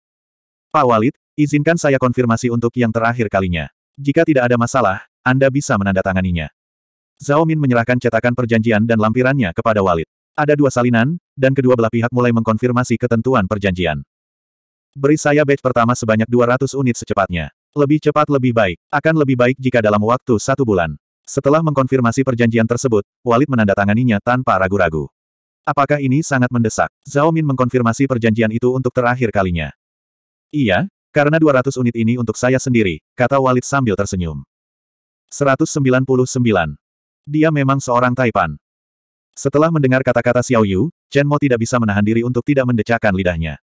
Pak Walid, izinkan saya konfirmasi untuk yang terakhir kalinya. Jika tidak ada masalah, Anda bisa menandatanganinya. Zhao Min menyerahkan cetakan perjanjian dan lampirannya kepada Walid. Ada dua salinan, dan kedua belah pihak mulai mengkonfirmasi ketentuan perjanjian. Beri saya batch pertama sebanyak 200 unit secepatnya. Lebih cepat lebih baik. Akan lebih baik jika dalam waktu satu bulan. Setelah mengkonfirmasi perjanjian tersebut, Walid menandatanganinya tanpa ragu-ragu. Apakah ini sangat mendesak? Zhao Min mengkonfirmasi perjanjian itu untuk terakhir kalinya. Iya, karena 200 unit ini untuk saya sendiri, kata Walid sambil tersenyum. 199. Dia memang seorang Taipan. Setelah mendengar kata-kata Xiao Yu, Chen Mo tidak bisa menahan diri untuk tidak mendecakkan lidahnya.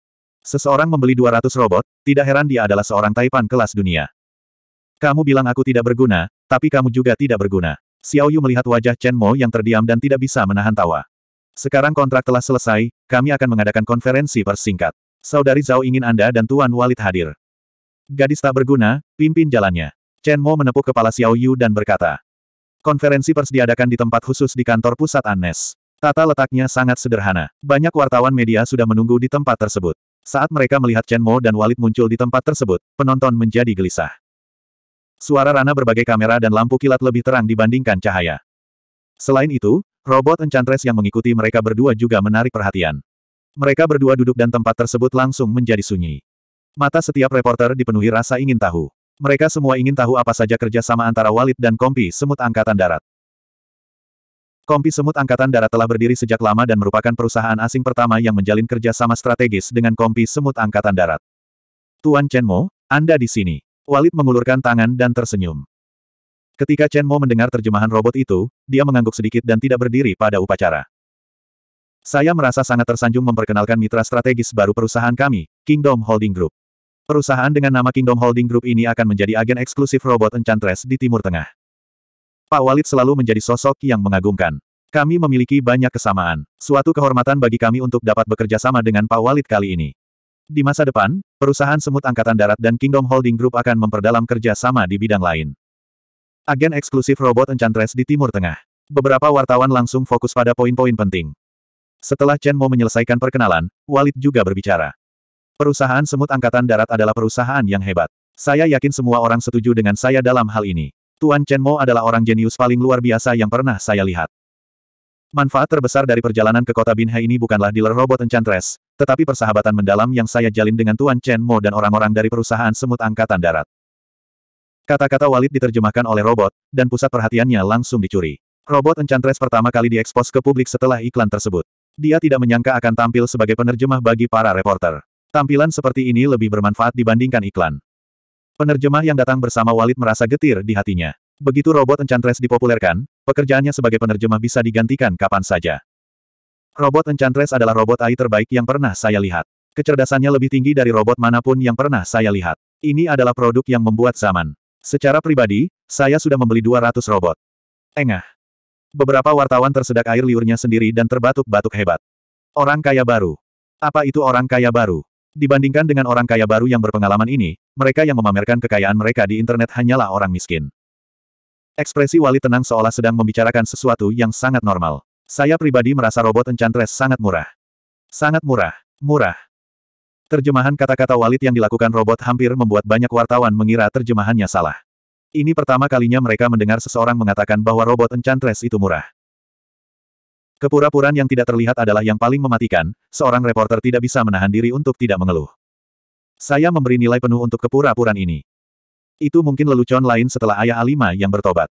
Seseorang membeli 200 robot, tidak heran dia adalah seorang Taipan kelas dunia. Kamu bilang aku tidak berguna, tapi kamu juga tidak berguna. Xiao Yu melihat wajah Chen Mo yang terdiam dan tidak bisa menahan tawa. Sekarang kontrak telah selesai, kami akan mengadakan konferensi persingkat. Saudari Zhao ingin Anda dan Tuan Walid hadir. Gadis tak berguna, pimpin jalannya. Chen Mo menepuk kepala Xiao Yu dan berkata. Konferensi pers diadakan di tempat khusus di kantor pusat Annes. Tata letaknya sangat sederhana. Banyak wartawan media sudah menunggu di tempat tersebut. Saat mereka melihat Chen Mo dan Walid muncul di tempat tersebut, penonton menjadi gelisah. Suara Rana berbagai kamera dan lampu kilat lebih terang dibandingkan cahaya. Selain itu, robot encantress yang mengikuti mereka berdua juga menarik perhatian. Mereka berdua duduk dan tempat tersebut langsung menjadi sunyi. Mata setiap reporter dipenuhi rasa ingin tahu. Mereka semua ingin tahu apa saja kerjasama antara Walid dan Kompi Semut Angkatan Darat. Kompi Semut Angkatan Darat telah berdiri sejak lama dan merupakan perusahaan asing pertama yang menjalin kerjasama strategis dengan Kompi Semut Angkatan Darat. Tuan Chen Mo, Anda di sini. Walid mengulurkan tangan dan tersenyum. Ketika Chen Mo mendengar terjemahan robot itu, dia mengangguk sedikit dan tidak berdiri pada upacara. Saya merasa sangat tersanjung memperkenalkan mitra strategis baru perusahaan kami, Kingdom Holding Group. Perusahaan dengan nama Kingdom Holding Group ini akan menjadi agen eksklusif robot Enchantress di Timur Tengah. Pak Walid selalu menjadi sosok yang mengagumkan. Kami memiliki banyak kesamaan. Suatu kehormatan bagi kami untuk dapat bekerja sama dengan Pak Walid kali ini. Di masa depan, perusahaan semut angkatan darat dan Kingdom Holding Group akan memperdalam kerja sama di bidang lain. Agen eksklusif robot Enchantress di Timur Tengah. Beberapa wartawan langsung fokus pada poin-poin penting. Setelah Chen Mo menyelesaikan perkenalan, Walid juga berbicara. Perusahaan Semut Angkatan Darat adalah perusahaan yang hebat. Saya yakin semua orang setuju dengan saya dalam hal ini. Tuan Chen Mo adalah orang jenius paling luar biasa yang pernah saya lihat. Manfaat terbesar dari perjalanan ke kota Binhe ini bukanlah dealer robot Enchantress, tetapi persahabatan mendalam yang saya jalin dengan Tuan Chen Mo dan orang-orang dari perusahaan Semut Angkatan Darat. Kata-kata Walid diterjemahkan oleh robot, dan pusat perhatiannya langsung dicuri. Robot Enchantress pertama kali diekspos ke publik setelah iklan tersebut. Dia tidak menyangka akan tampil sebagai penerjemah bagi para reporter. Tampilan seperti ini lebih bermanfaat dibandingkan iklan. Penerjemah yang datang bersama Walid merasa getir di hatinya. Begitu robot Enchantress dipopulerkan, pekerjaannya sebagai penerjemah bisa digantikan kapan saja. Robot Enchantress adalah robot AI terbaik yang pernah saya lihat. Kecerdasannya lebih tinggi dari robot manapun yang pernah saya lihat. Ini adalah produk yang membuat zaman. Secara pribadi, saya sudah membeli 200 robot. Engah. Beberapa wartawan tersedak air liurnya sendiri dan terbatuk-batuk hebat. Orang kaya baru. Apa itu orang kaya baru? Dibandingkan dengan orang kaya baru yang berpengalaman ini, mereka yang memamerkan kekayaan mereka di internet hanyalah orang miskin. Ekspresi Wali tenang seolah sedang membicarakan sesuatu yang sangat normal. Saya pribadi merasa robot Enchantress sangat murah. Sangat murah. Murah. Terjemahan kata-kata Walid yang dilakukan robot hampir membuat banyak wartawan mengira terjemahannya salah. Ini pertama kalinya mereka mendengar seseorang mengatakan bahwa robot Enchantress itu murah. Kepura-puran yang tidak terlihat adalah yang paling mematikan, seorang reporter tidak bisa menahan diri untuk tidak mengeluh. Saya memberi nilai penuh untuk kepura-puran ini. Itu mungkin lelucon lain setelah ayah Alima yang bertobat.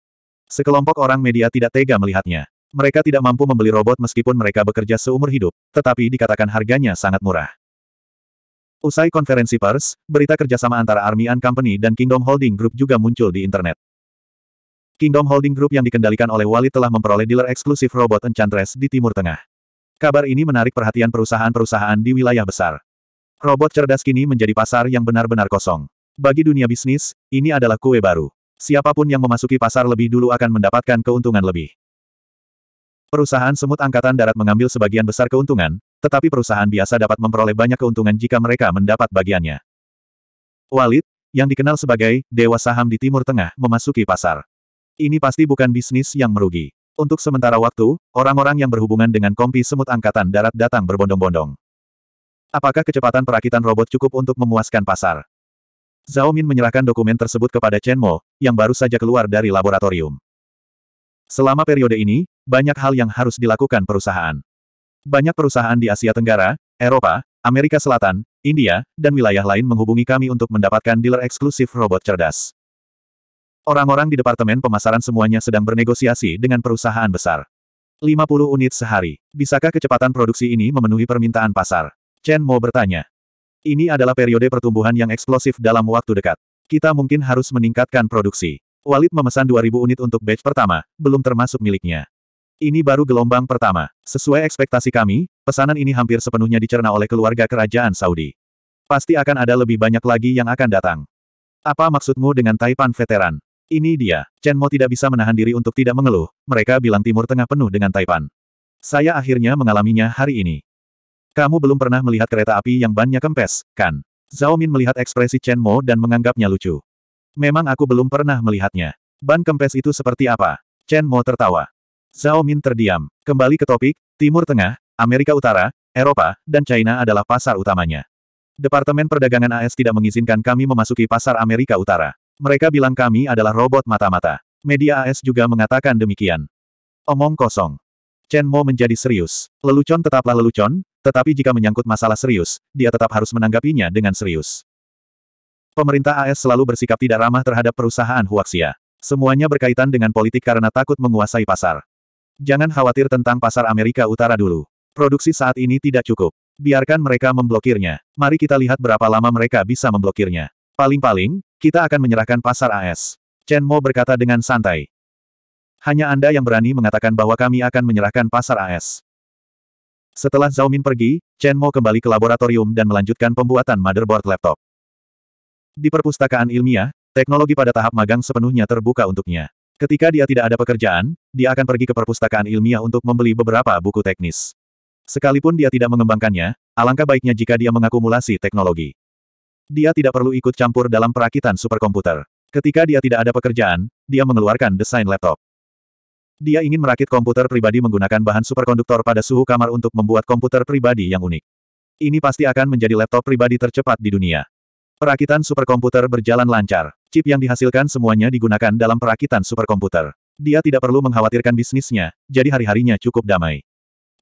Sekelompok orang media tidak tega melihatnya. Mereka tidak mampu membeli robot meskipun mereka bekerja seumur hidup, tetapi dikatakan harganya sangat murah. Usai konferensi pers, berita kerjasama antara Army and Company dan Kingdom Holding Group juga muncul di internet. Kingdom Holding Group yang dikendalikan oleh Walid telah memperoleh dealer eksklusif robot Enchantress di Timur Tengah. Kabar ini menarik perhatian perusahaan-perusahaan di wilayah besar. Robot cerdas kini menjadi pasar yang benar-benar kosong. Bagi dunia bisnis, ini adalah kue baru. Siapapun yang memasuki pasar lebih dulu akan mendapatkan keuntungan lebih. Perusahaan semut angkatan darat mengambil sebagian besar keuntungan, tetapi perusahaan biasa dapat memperoleh banyak keuntungan jika mereka mendapat bagiannya. Walid, yang dikenal sebagai dewa saham di Timur Tengah, memasuki pasar. Ini pasti bukan bisnis yang merugi. Untuk sementara waktu, orang-orang yang berhubungan dengan kompi semut angkatan darat datang berbondong-bondong. Apakah kecepatan perakitan robot cukup untuk memuaskan pasar? Zhao Min menyerahkan dokumen tersebut kepada Chen Mo, yang baru saja keluar dari laboratorium. Selama periode ini, banyak hal yang harus dilakukan perusahaan. Banyak perusahaan di Asia Tenggara, Eropa, Amerika Selatan, India, dan wilayah lain menghubungi kami untuk mendapatkan dealer eksklusif robot cerdas. Orang-orang di Departemen Pemasaran semuanya sedang bernegosiasi dengan perusahaan besar. 50 unit sehari. Bisakah kecepatan produksi ini memenuhi permintaan pasar? Chen Mo bertanya. Ini adalah periode pertumbuhan yang eksplosif dalam waktu dekat. Kita mungkin harus meningkatkan produksi. Walid memesan 2000 unit untuk batch pertama, belum termasuk miliknya. Ini baru gelombang pertama. Sesuai ekspektasi kami, pesanan ini hampir sepenuhnya dicerna oleh keluarga kerajaan Saudi. Pasti akan ada lebih banyak lagi yang akan datang. Apa maksudmu dengan Taipan veteran? Ini dia. Chen Mo tidak bisa menahan diri untuk tidak mengeluh. Mereka bilang Timur Tengah penuh dengan Taipan. Saya akhirnya mengalaminya hari ini. Kamu belum pernah melihat kereta api yang bannya kempes, kan? Zhao Min melihat ekspresi Chen Mo dan menganggapnya lucu. Memang aku belum pernah melihatnya. Ban kempes itu seperti apa? Chen Mo tertawa. Zhao Min terdiam. Kembali ke topik, Timur Tengah, Amerika Utara, Eropa, dan China adalah pasar utamanya. Departemen Perdagangan AS tidak mengizinkan kami memasuki pasar Amerika Utara. Mereka bilang kami adalah robot mata-mata. Media AS juga mengatakan demikian. Omong kosong. Chen Mo menjadi serius. Lelucon tetaplah lelucon, tetapi jika menyangkut masalah serius, dia tetap harus menanggapinya dengan serius. Pemerintah AS selalu bersikap tidak ramah terhadap perusahaan Huaxia. Semuanya berkaitan dengan politik karena takut menguasai pasar. Jangan khawatir tentang pasar Amerika Utara dulu. Produksi saat ini tidak cukup. Biarkan mereka memblokirnya. Mari kita lihat berapa lama mereka bisa memblokirnya. Paling-paling, kita akan menyerahkan pasar AS. Chen Mo berkata dengan santai. Hanya Anda yang berani mengatakan bahwa kami akan menyerahkan pasar AS. Setelah Zhao Min pergi, Chen Mo kembali ke laboratorium dan melanjutkan pembuatan motherboard laptop. Di perpustakaan ilmiah, teknologi pada tahap magang sepenuhnya terbuka untuknya. Ketika dia tidak ada pekerjaan, dia akan pergi ke perpustakaan ilmiah untuk membeli beberapa buku teknis. Sekalipun dia tidak mengembangkannya, alangkah baiknya jika dia mengakumulasi teknologi. Dia tidak perlu ikut campur dalam perakitan superkomputer. Ketika dia tidak ada pekerjaan, dia mengeluarkan desain laptop. Dia ingin merakit komputer pribadi menggunakan bahan superkonduktor pada suhu kamar untuk membuat komputer pribadi yang unik. Ini pasti akan menjadi laptop pribadi tercepat di dunia. Perakitan superkomputer berjalan lancar. Chip yang dihasilkan semuanya digunakan dalam perakitan superkomputer. Dia tidak perlu mengkhawatirkan bisnisnya, jadi hari-harinya cukup damai.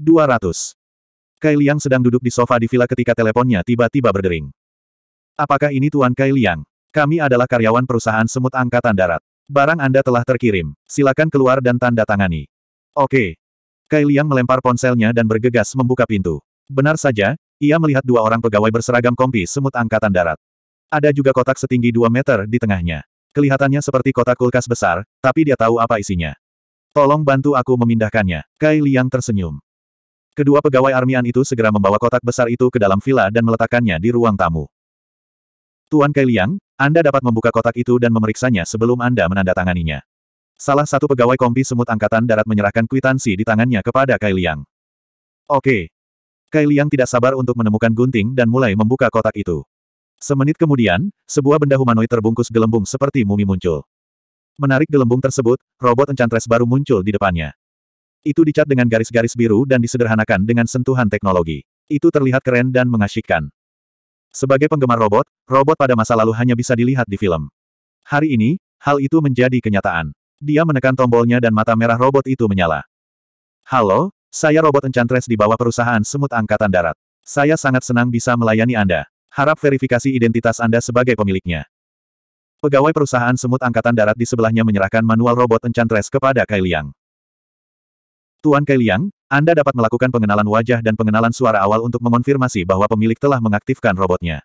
200. Kai Liang sedang duduk di sofa di villa ketika teleponnya tiba-tiba berdering. Apakah ini Tuan Kai Liang? Kami adalah karyawan perusahaan semut angkatan darat. Barang Anda telah terkirim. Silakan keluar dan tanda tangani. Oke. Kai Liang melempar ponselnya dan bergegas membuka pintu. Benar saja, ia melihat dua orang pegawai berseragam kompi semut angkatan darat. Ada juga kotak setinggi 2 meter di tengahnya. Kelihatannya seperti kotak kulkas besar, tapi dia tahu apa isinya. Tolong bantu aku memindahkannya. Kai Liang tersenyum. Kedua pegawai armian itu segera membawa kotak besar itu ke dalam villa dan meletakkannya di ruang tamu. Tuan Kai Liang, Anda dapat membuka kotak itu dan memeriksanya sebelum Anda menandatanganinya. Salah satu pegawai kompi semut angkatan darat menyerahkan kwitansi di tangannya kepada Kai Liang. Oke. Kai Liang tidak sabar untuk menemukan gunting dan mulai membuka kotak itu. Semenit kemudian, sebuah benda humanoid terbungkus gelembung seperti mumi muncul. Menarik gelembung tersebut, robot encantres baru muncul di depannya. Itu dicat dengan garis-garis biru dan disederhanakan dengan sentuhan teknologi. Itu terlihat keren dan mengasyikkan. Sebagai penggemar robot, robot pada masa lalu hanya bisa dilihat di film. Hari ini, hal itu menjadi kenyataan. Dia menekan tombolnya dan mata merah robot itu menyala. Halo, saya robot encantres di bawah perusahaan semut angkatan darat. Saya sangat senang bisa melayani Anda harap verifikasi identitas Anda sebagai pemiliknya. Pegawai perusahaan semut angkatan darat di sebelahnya menyerahkan manual robot Enchantress kepada Kai Liang. Tuan Kai Liang, Anda dapat melakukan pengenalan wajah dan pengenalan suara awal untuk mengonfirmasi bahwa pemilik telah mengaktifkan robotnya.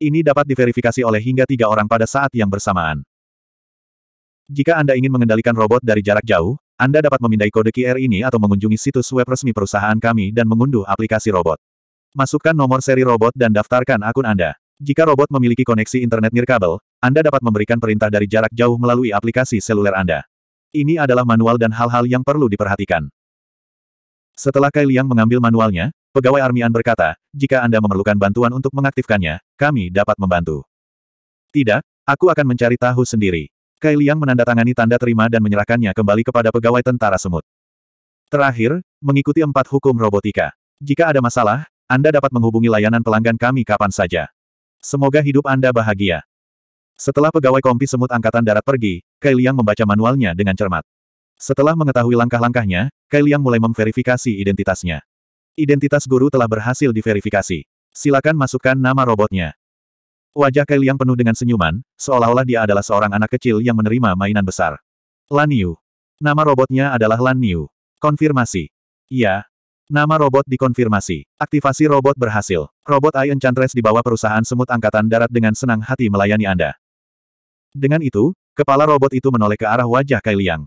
Ini dapat diverifikasi oleh hingga tiga orang pada saat yang bersamaan. Jika Anda ingin mengendalikan robot dari jarak jauh, Anda dapat memindai kode QR ini atau mengunjungi situs web resmi perusahaan kami dan mengunduh aplikasi robot. Masukkan nomor seri robot dan daftarkan akun Anda. Jika robot memiliki koneksi internet nirkabel, Anda dapat memberikan perintah dari jarak jauh melalui aplikasi seluler Anda. Ini adalah manual dan hal-hal yang perlu diperhatikan. Setelah Kai Liang mengambil manualnya, pegawai Armian berkata, jika Anda memerlukan bantuan untuk mengaktifkannya, kami dapat membantu. Tidak, aku akan mencari tahu sendiri. Kai Liang menandatangani tanda terima dan menyerahkannya kembali kepada pegawai tentara semut. Terakhir, mengikuti empat hukum robotika. Jika ada masalah, anda dapat menghubungi layanan pelanggan kami kapan saja. Semoga hidup Anda bahagia. Setelah pegawai kompi semut angkatan darat pergi, Kai Liang membaca manualnya dengan cermat. Setelah mengetahui langkah-langkahnya, Kai Liang mulai memverifikasi identitasnya. Identitas guru telah berhasil diverifikasi. Silakan masukkan nama robotnya. Wajah Kai Liang penuh dengan senyuman, seolah-olah dia adalah seorang anak kecil yang menerima mainan besar. Lan Yu. Nama robotnya adalah Lan Yu. Konfirmasi. Iya, Nama robot dikonfirmasi. Aktivasi robot berhasil. Robot AI Chantress di bawah perusahaan semut angkatan darat dengan senang hati melayani Anda. Dengan itu, kepala robot itu menoleh ke arah wajah Kai Liang.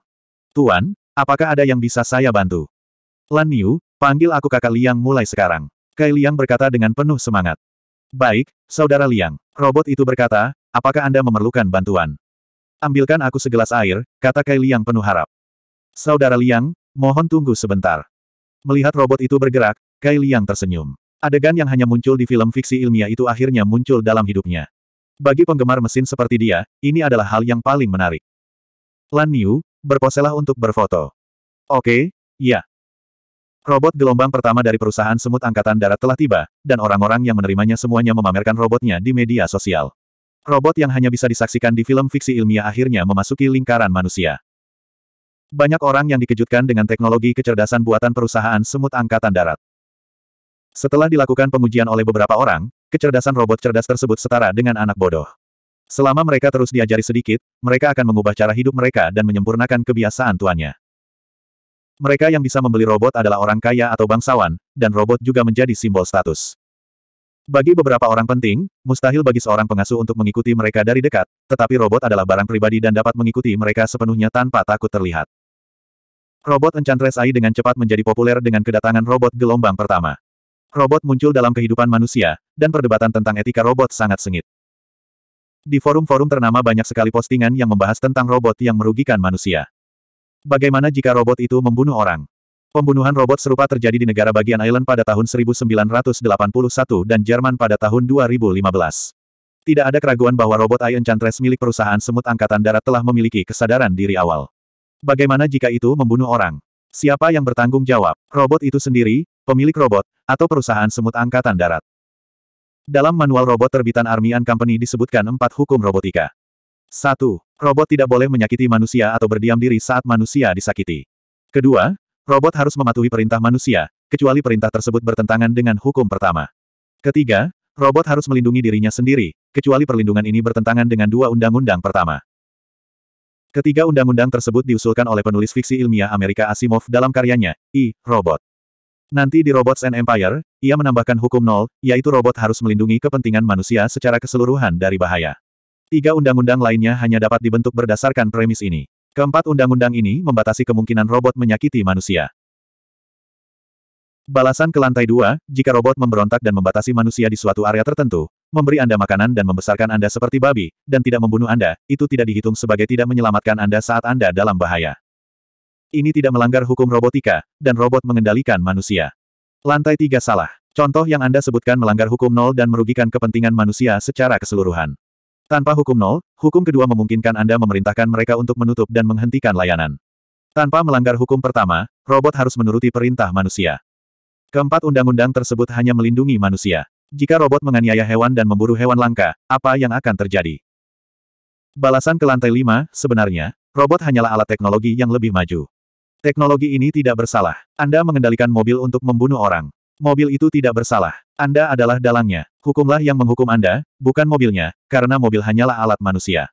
Tuan, apakah ada yang bisa saya bantu? Lan Niu, panggil aku kakak Liang mulai sekarang. Kai Liang berkata dengan penuh semangat. Baik, saudara Liang. Robot itu berkata, apakah Anda memerlukan bantuan? Ambilkan aku segelas air, kata Kai Liang penuh harap. Saudara Liang, mohon tunggu sebentar. Melihat robot itu bergerak, Kai Liang tersenyum. Adegan yang hanya muncul di film fiksi ilmiah itu akhirnya muncul dalam hidupnya. Bagi penggemar mesin seperti dia, ini adalah hal yang paling menarik. Lan Niu, berposelah untuk berfoto. Oke, ya. Robot gelombang pertama dari perusahaan semut angkatan darat telah tiba, dan orang-orang yang menerimanya semuanya memamerkan robotnya di media sosial. Robot yang hanya bisa disaksikan di film fiksi ilmiah akhirnya memasuki lingkaran manusia. Banyak orang yang dikejutkan dengan teknologi kecerdasan buatan perusahaan semut angkatan darat. Setelah dilakukan pengujian oleh beberapa orang, kecerdasan robot cerdas tersebut setara dengan anak bodoh. Selama mereka terus diajari sedikit, mereka akan mengubah cara hidup mereka dan menyempurnakan kebiasaan tuannya. Mereka yang bisa membeli robot adalah orang kaya atau bangsawan, dan robot juga menjadi simbol status. Bagi beberapa orang penting, mustahil bagi seorang pengasuh untuk mengikuti mereka dari dekat, tetapi robot adalah barang pribadi dan dapat mengikuti mereka sepenuhnya tanpa takut terlihat. Robot Enchantress AI dengan cepat menjadi populer dengan kedatangan robot gelombang pertama. Robot muncul dalam kehidupan manusia, dan perdebatan tentang etika robot sangat sengit. Di forum-forum ternama banyak sekali postingan yang membahas tentang robot yang merugikan manusia. Bagaimana jika robot itu membunuh orang? Pembunuhan robot serupa terjadi di negara bagian Island pada tahun 1981 dan Jerman pada tahun 2015. Tidak ada keraguan bahwa robot AI Enchantress milik perusahaan semut angkatan darat telah memiliki kesadaran diri awal. Bagaimana jika itu membunuh orang? Siapa yang bertanggung jawab? Robot itu sendiri, pemilik robot, atau perusahaan semut angkatan darat? Dalam manual robot terbitan Army Company disebutkan empat hukum robotika. 1. Robot tidak boleh menyakiti manusia atau berdiam diri saat manusia disakiti. Kedua, robot harus mematuhi perintah manusia, kecuali perintah tersebut bertentangan dengan hukum pertama. Ketiga, robot harus melindungi dirinya sendiri, kecuali perlindungan ini bertentangan dengan dua undang-undang pertama. Ketiga undang-undang tersebut diusulkan oleh penulis fiksi ilmiah Amerika Asimov dalam karyanya, I, Robot. Nanti di Robots and Empire, ia menambahkan hukum nol, yaitu robot harus melindungi kepentingan manusia secara keseluruhan dari bahaya. Tiga undang-undang lainnya hanya dapat dibentuk berdasarkan premis ini. Keempat undang-undang ini membatasi kemungkinan robot menyakiti manusia. Balasan ke lantai dua, jika robot memberontak dan membatasi manusia di suatu area tertentu, memberi Anda makanan dan membesarkan Anda seperti babi, dan tidak membunuh Anda, itu tidak dihitung sebagai tidak menyelamatkan Anda saat Anda dalam bahaya. Ini tidak melanggar hukum robotika, dan robot mengendalikan manusia. Lantai tiga salah. Contoh yang Anda sebutkan melanggar hukum nol dan merugikan kepentingan manusia secara keseluruhan. Tanpa hukum nol, hukum kedua memungkinkan Anda memerintahkan mereka untuk menutup dan menghentikan layanan. Tanpa melanggar hukum pertama, robot harus menuruti perintah manusia. Keempat undang-undang tersebut hanya melindungi manusia. Jika robot menganiaya hewan dan memburu hewan langka, apa yang akan terjadi? Balasan ke lantai 5, sebenarnya, robot hanyalah alat teknologi yang lebih maju. Teknologi ini tidak bersalah. Anda mengendalikan mobil untuk membunuh orang. Mobil itu tidak bersalah. Anda adalah dalangnya. Hukumlah yang menghukum Anda, bukan mobilnya, karena mobil hanyalah alat manusia.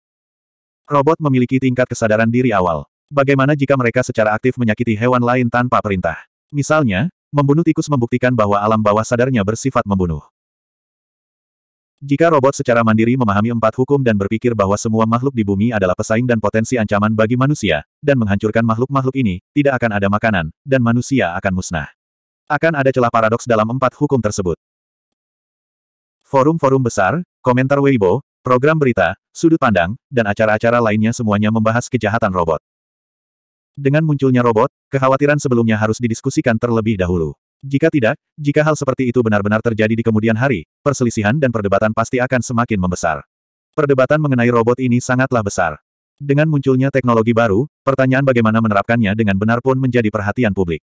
Robot memiliki tingkat kesadaran diri awal. Bagaimana jika mereka secara aktif menyakiti hewan lain tanpa perintah? Misalnya, membunuh tikus membuktikan bahwa alam bawah sadarnya bersifat membunuh. Jika robot secara mandiri memahami empat hukum dan berpikir bahwa semua makhluk di bumi adalah pesaing dan potensi ancaman bagi manusia, dan menghancurkan makhluk-makhluk ini, tidak akan ada makanan, dan manusia akan musnah. Akan ada celah paradoks dalam empat hukum tersebut. Forum-forum besar, komentar Weibo, program berita, sudut pandang, dan acara-acara lainnya semuanya membahas kejahatan robot. Dengan munculnya robot, kekhawatiran sebelumnya harus didiskusikan terlebih dahulu. Jika tidak, jika hal seperti itu benar-benar terjadi di kemudian hari, perselisihan dan perdebatan pasti akan semakin membesar. Perdebatan mengenai robot ini sangatlah besar. Dengan munculnya teknologi baru, pertanyaan bagaimana menerapkannya dengan benar pun menjadi perhatian publik.